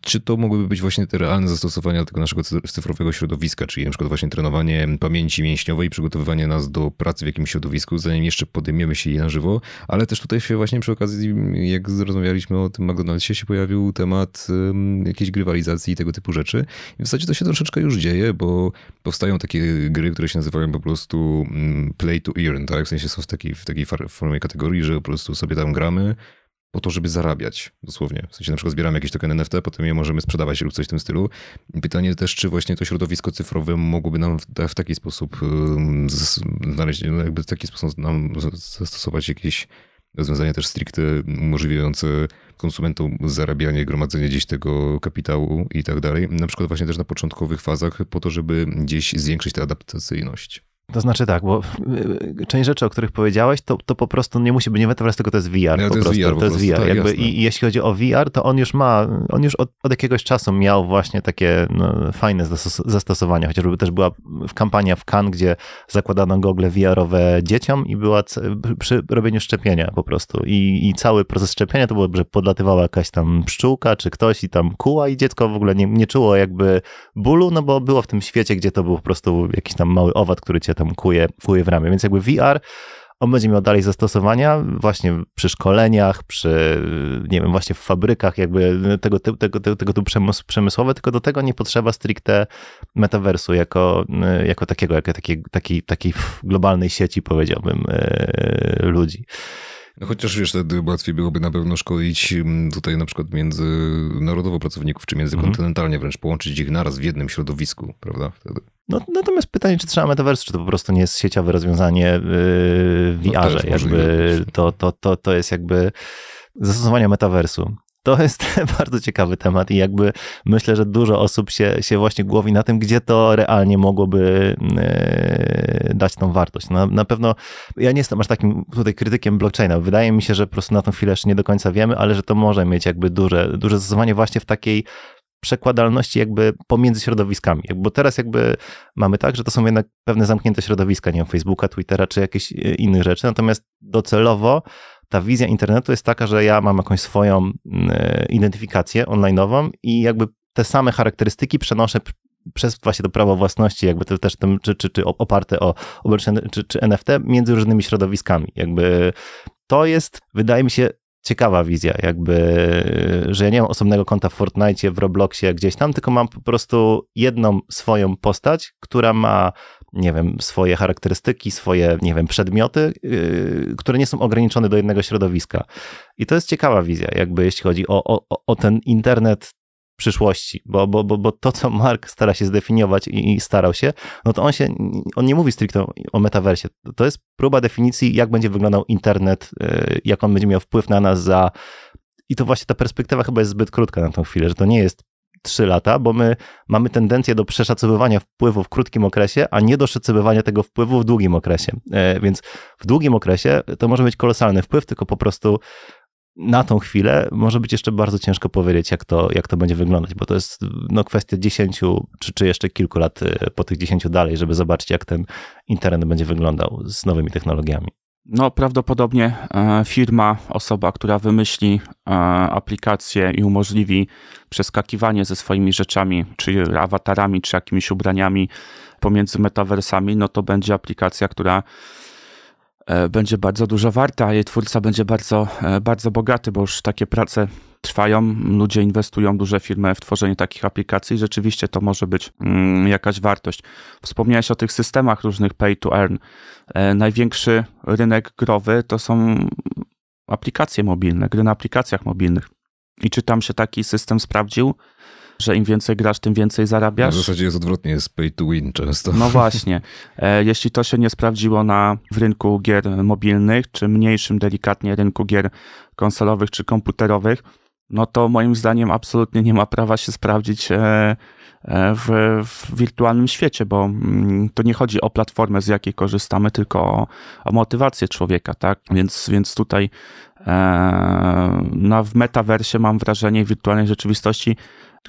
Czy to mogłyby być właśnie te realne zastosowania tego naszego cyfrowego środowiska, czyli na przykład właśnie trenowanie pamięci mięśniowej i przygotowywanie nas do pracy w jakimś środowisku, zanim jeszcze podejmiemy się jej na żywo, ale też tutaj się właśnie przy okazji, jak rozmawialiśmy o tym McDonald'sie, się pojawił temat um, jakiejś grywalizacji i tego typu rzeczy. I w zasadzie to się troszeczkę już dzieje, bo powstają takie gry, które się nazywają po prostu play to earn, tak? W sensie są w takiej, w takiej formie kategorii, że po prostu sobie tam gramy, po to, żeby zarabiać dosłownie. W sensie na przykład zbieramy jakieś tokeny NFT, potem je możemy sprzedawać lub coś w tym stylu. Pytanie też, czy właśnie to środowisko cyfrowe mogłoby nam w, taki sposób znaleźć, no jakby w taki sposób nam zastosować jakieś rozwiązania też stricte umożliwiające konsumentom zarabianie, gromadzenie gdzieś tego kapitału i tak dalej. Na przykład właśnie też na początkowych fazach po to, żeby gdzieś zwiększyć tę adaptacyjność. To znaczy tak, bo y, y, część rzeczy, o których powiedziałeś, to, to po prostu nie musi być nie metaverse, tylko to jest VR. Nie, no, to, po jest prostu, VR, to jest VR. Tak, Jakby, I jeśli chodzi o VR, to on już ma, on już od, od jakiegoś czasu miał właśnie takie no, fajne zastosowania, chociażby też była kampania w Cannes, gdzie zakładano gogle VR-owe dzieciom i była przy robieniu szczepienia po prostu. I, I, cały proces szczepienia to było, że podlatywała jakaś tam pszczółka czy ktoś i tam kuła i dziecko w ogóle nie, nie czuło jakby bólu, no bo było w tym świecie, gdzie to był po prostu jakiś tam mały owad, który cię tam kuje, kuje w ramię. Więc jakby VR on będzie miał dalej zastosowania właśnie przy szkoleniach, przy, nie wiem, właśnie w fabrykach, jakby tego, tego, tego, tego typu przemysł, przemysłowe, tylko do tego nie potrzeba stricte metaversu jako, y, jako takiego, jako takiej, takiej, takiej globalnej sieci, powiedziałbym, y, ludzi. No chociaż wiesz, wtedy łatwiej byłoby na pewno szkolić mm, tutaj na przykład międzynarodowo pracowników, czy międzykontynentalnie mhm. wręcz połączyć ich naraz w jednym środowisku, prawda? Wtedy. No, natomiast pytanie, czy trzeba metaverse, czy to po prostu nie jest sieciowe rozwiązanie yy, no w VR-ze. No, jakby to, to, to, to jest jakby zastosowanie metaversu to jest bardzo ciekawy temat i jakby myślę, że dużo osób się, się właśnie głowi na tym, gdzie to realnie mogłoby mm, e, dać tą wartość. Na, no, na pewno ja nie jestem aż takim tutaj krytykiem blockchaina. Wydaje mi się, że po prostu na tą chwilę jeszcze nie do końca wiemy, ale że to może mieć jakby duże, duże zastosowanie właśnie w takiej przekładalności jakby pomiędzy środowiskami. Bo teraz jakby mamy tak, że to są jednak pewne zamknięte środowiska, nie wiem, Facebooka, Twittera czy jakieś e, innych rzeczy, natomiast docelowo ta wizja internetu jest taka, że ja mam jakąś swoją mm, e, identyfikację online'ową i jakby te same charakterystyki przenoszę przez właśnie to prawo własności, jakby to też tym, czy, czy, czy oparte o czy, czy NFT między różnymi środowiskami. Jakby to jest, wydaje mi się, ciekawa wizja, jakby, e, że ja nie mam osobnego konta w Fortnite, w Robloxie, gdzieś tam, tylko mam po prostu jedną swoją postać, która ma nie wiem, swoje charakterystyki, swoje, nie wiem, przedmioty, yy, które nie są ograniczone do jednego środowiska. I to jest ciekawa wizja, jakby jeśli chodzi o, o, o ten internet przyszłości, bo, bo, bo, bo to, co Mark stara się zdefiniować i, i, starał się, no to on się, on nie mówi stricte o metaversie. To jest próba definicji, jak będzie wyglądał internet, yy, jak on będzie miał wpływ na nas za... I to właśnie ta perspektywa chyba jest zbyt krótka na tą chwilę, że to nie jest 3 lata, bo my mamy tendencję do przeszacowywania wpływu w krótkim okresie, a nie do szacowywania tego wpływu w długim okresie. E, więc w długim okresie to może być kolosalny wpływ, tylko po prostu na tą chwilę może być jeszcze bardzo ciężko powiedzieć, jak to, jak to będzie wyglądać, bo to jest no, kwestia 10 czy, czy jeszcze kilku lat e, po tych 10 dalej, żeby zobaczyć, jak ten internet będzie wyglądał z nowymi technologiami. No, prawdopodobnie e, firma, osoba, która wymyśli e, aplikację i umożliwi przeskakiwanie ze swoimi rzeczami, czy awatarami, czy jakimiś ubraniami pomiędzy metaversami, no to będzie aplikacja, która e, będzie bardzo dużo warta, a jej twórca będzie bardzo, bardzo bogaty, bo już takie prace trwają, ludzie inwestują duże firmy w tworzenie takich aplikacji i rzeczywiście to może być mm, jakaś wartość. Wspomniałeś o tych systemach różnych pay to earn. E, największy rynek growy to są aplikacje mobilne, gry na aplikacjach mobilnych. I czy tam się taki system sprawdził? że im więcej grasz, tym więcej zarabiasz. W zasadzie jest odwrotnie, jest pay to win często. No właśnie. E, jeśli to się nie sprawdziło na, w rynku gier mobilnych, czy mniejszym delikatnie rynku gier konsolowych czy komputerowych, no to moim zdaniem absolutnie nie ma prawa się sprawdzić e, e, w, w wirtualnym świecie, bo mm, to nie chodzi o platformę, z jakiej korzystamy, tylko o, o motywację człowieka, tak? Więc, więc tutaj e, na, w metaversie mam wrażenie w wirtualnej rzeczywistości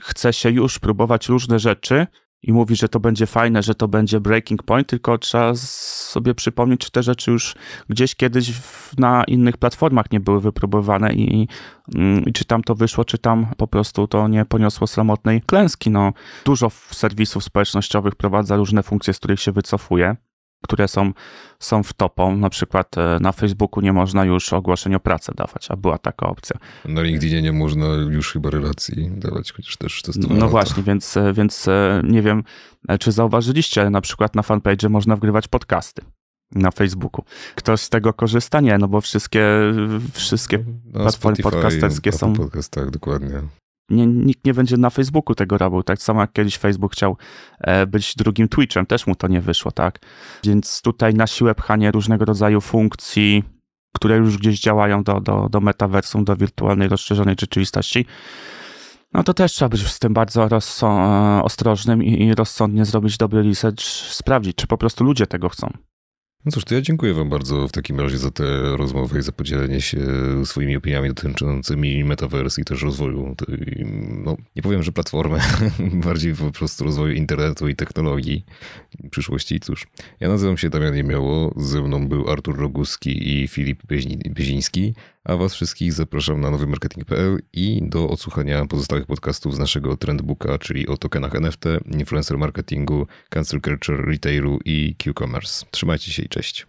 chce się już próbować różne rzeczy, i mówi, że to będzie fajne, że to będzie breaking point, tylko trzeba sobie przypomnieć, czy te rzeczy już gdzieś kiedyś w, na innych platformach nie były wypróbowane i, i, mm, czy tam to wyszło, czy tam po prostu to nie poniosło samotnej klęski. No, dużo serwisów społecznościowych prowadza różne funkcje, z których się wycofuje które są, są topą. Na przykład e, na Facebooku nie można już ogłoszeń o pracę dawać, a była taka opcja. Na LinkedInie nie można już chyba relacji dawać, chociaż też testowałem. No właśnie, więc, e, więc e, nie wiem, czy zauważyliście, ale na przykład na fanpage można wgrywać podcasty na Facebooku. Ktoś z tego korzysta? Nie, no bo wszystkie, wszystkie no, platformy Spotify, podcasterskie no, są... Podcast, tak, dokładnie nie, nikt nie będzie na Facebooku tego robił. Tak samo jak kiedyś Facebook chciał e, być drugim Twitchem, też mu to nie wyszło, tak? Więc tutaj na siłę pchanie różnego rodzaju funkcji, które już gdzieś działają do, do, do metaversum, do wirtualnej, rozszerzonej rzeczywistości, no to też trzeba być z tym bardzo e, ostrożnym i, i rozsądnie zrobić dobry research, sprawdzić, czy po prostu ludzie tego chcą. No cóż, to ja dziękuję Wam bardzo w takim razie za tę rozmowę i za podzielenie się swoimi opiniami dotyczącymi metaverse i też rozwoju. Tej, no, nie powiem, że platformy, bardziej po prostu rozwoju internetu i technologii przyszłości. Cóż, ja nazywam się Damian Miało, ze mną był Artur Roguski i Filip Bieziński, a Was wszystkich zapraszam na nowymarketing.pl i do odsłuchania pozostałych podcastów z naszego trendbooka, czyli o tokenach NFT, influencer marketingu, cancel culture, retailu i Q-commerce. Trzymajcie się Cześć.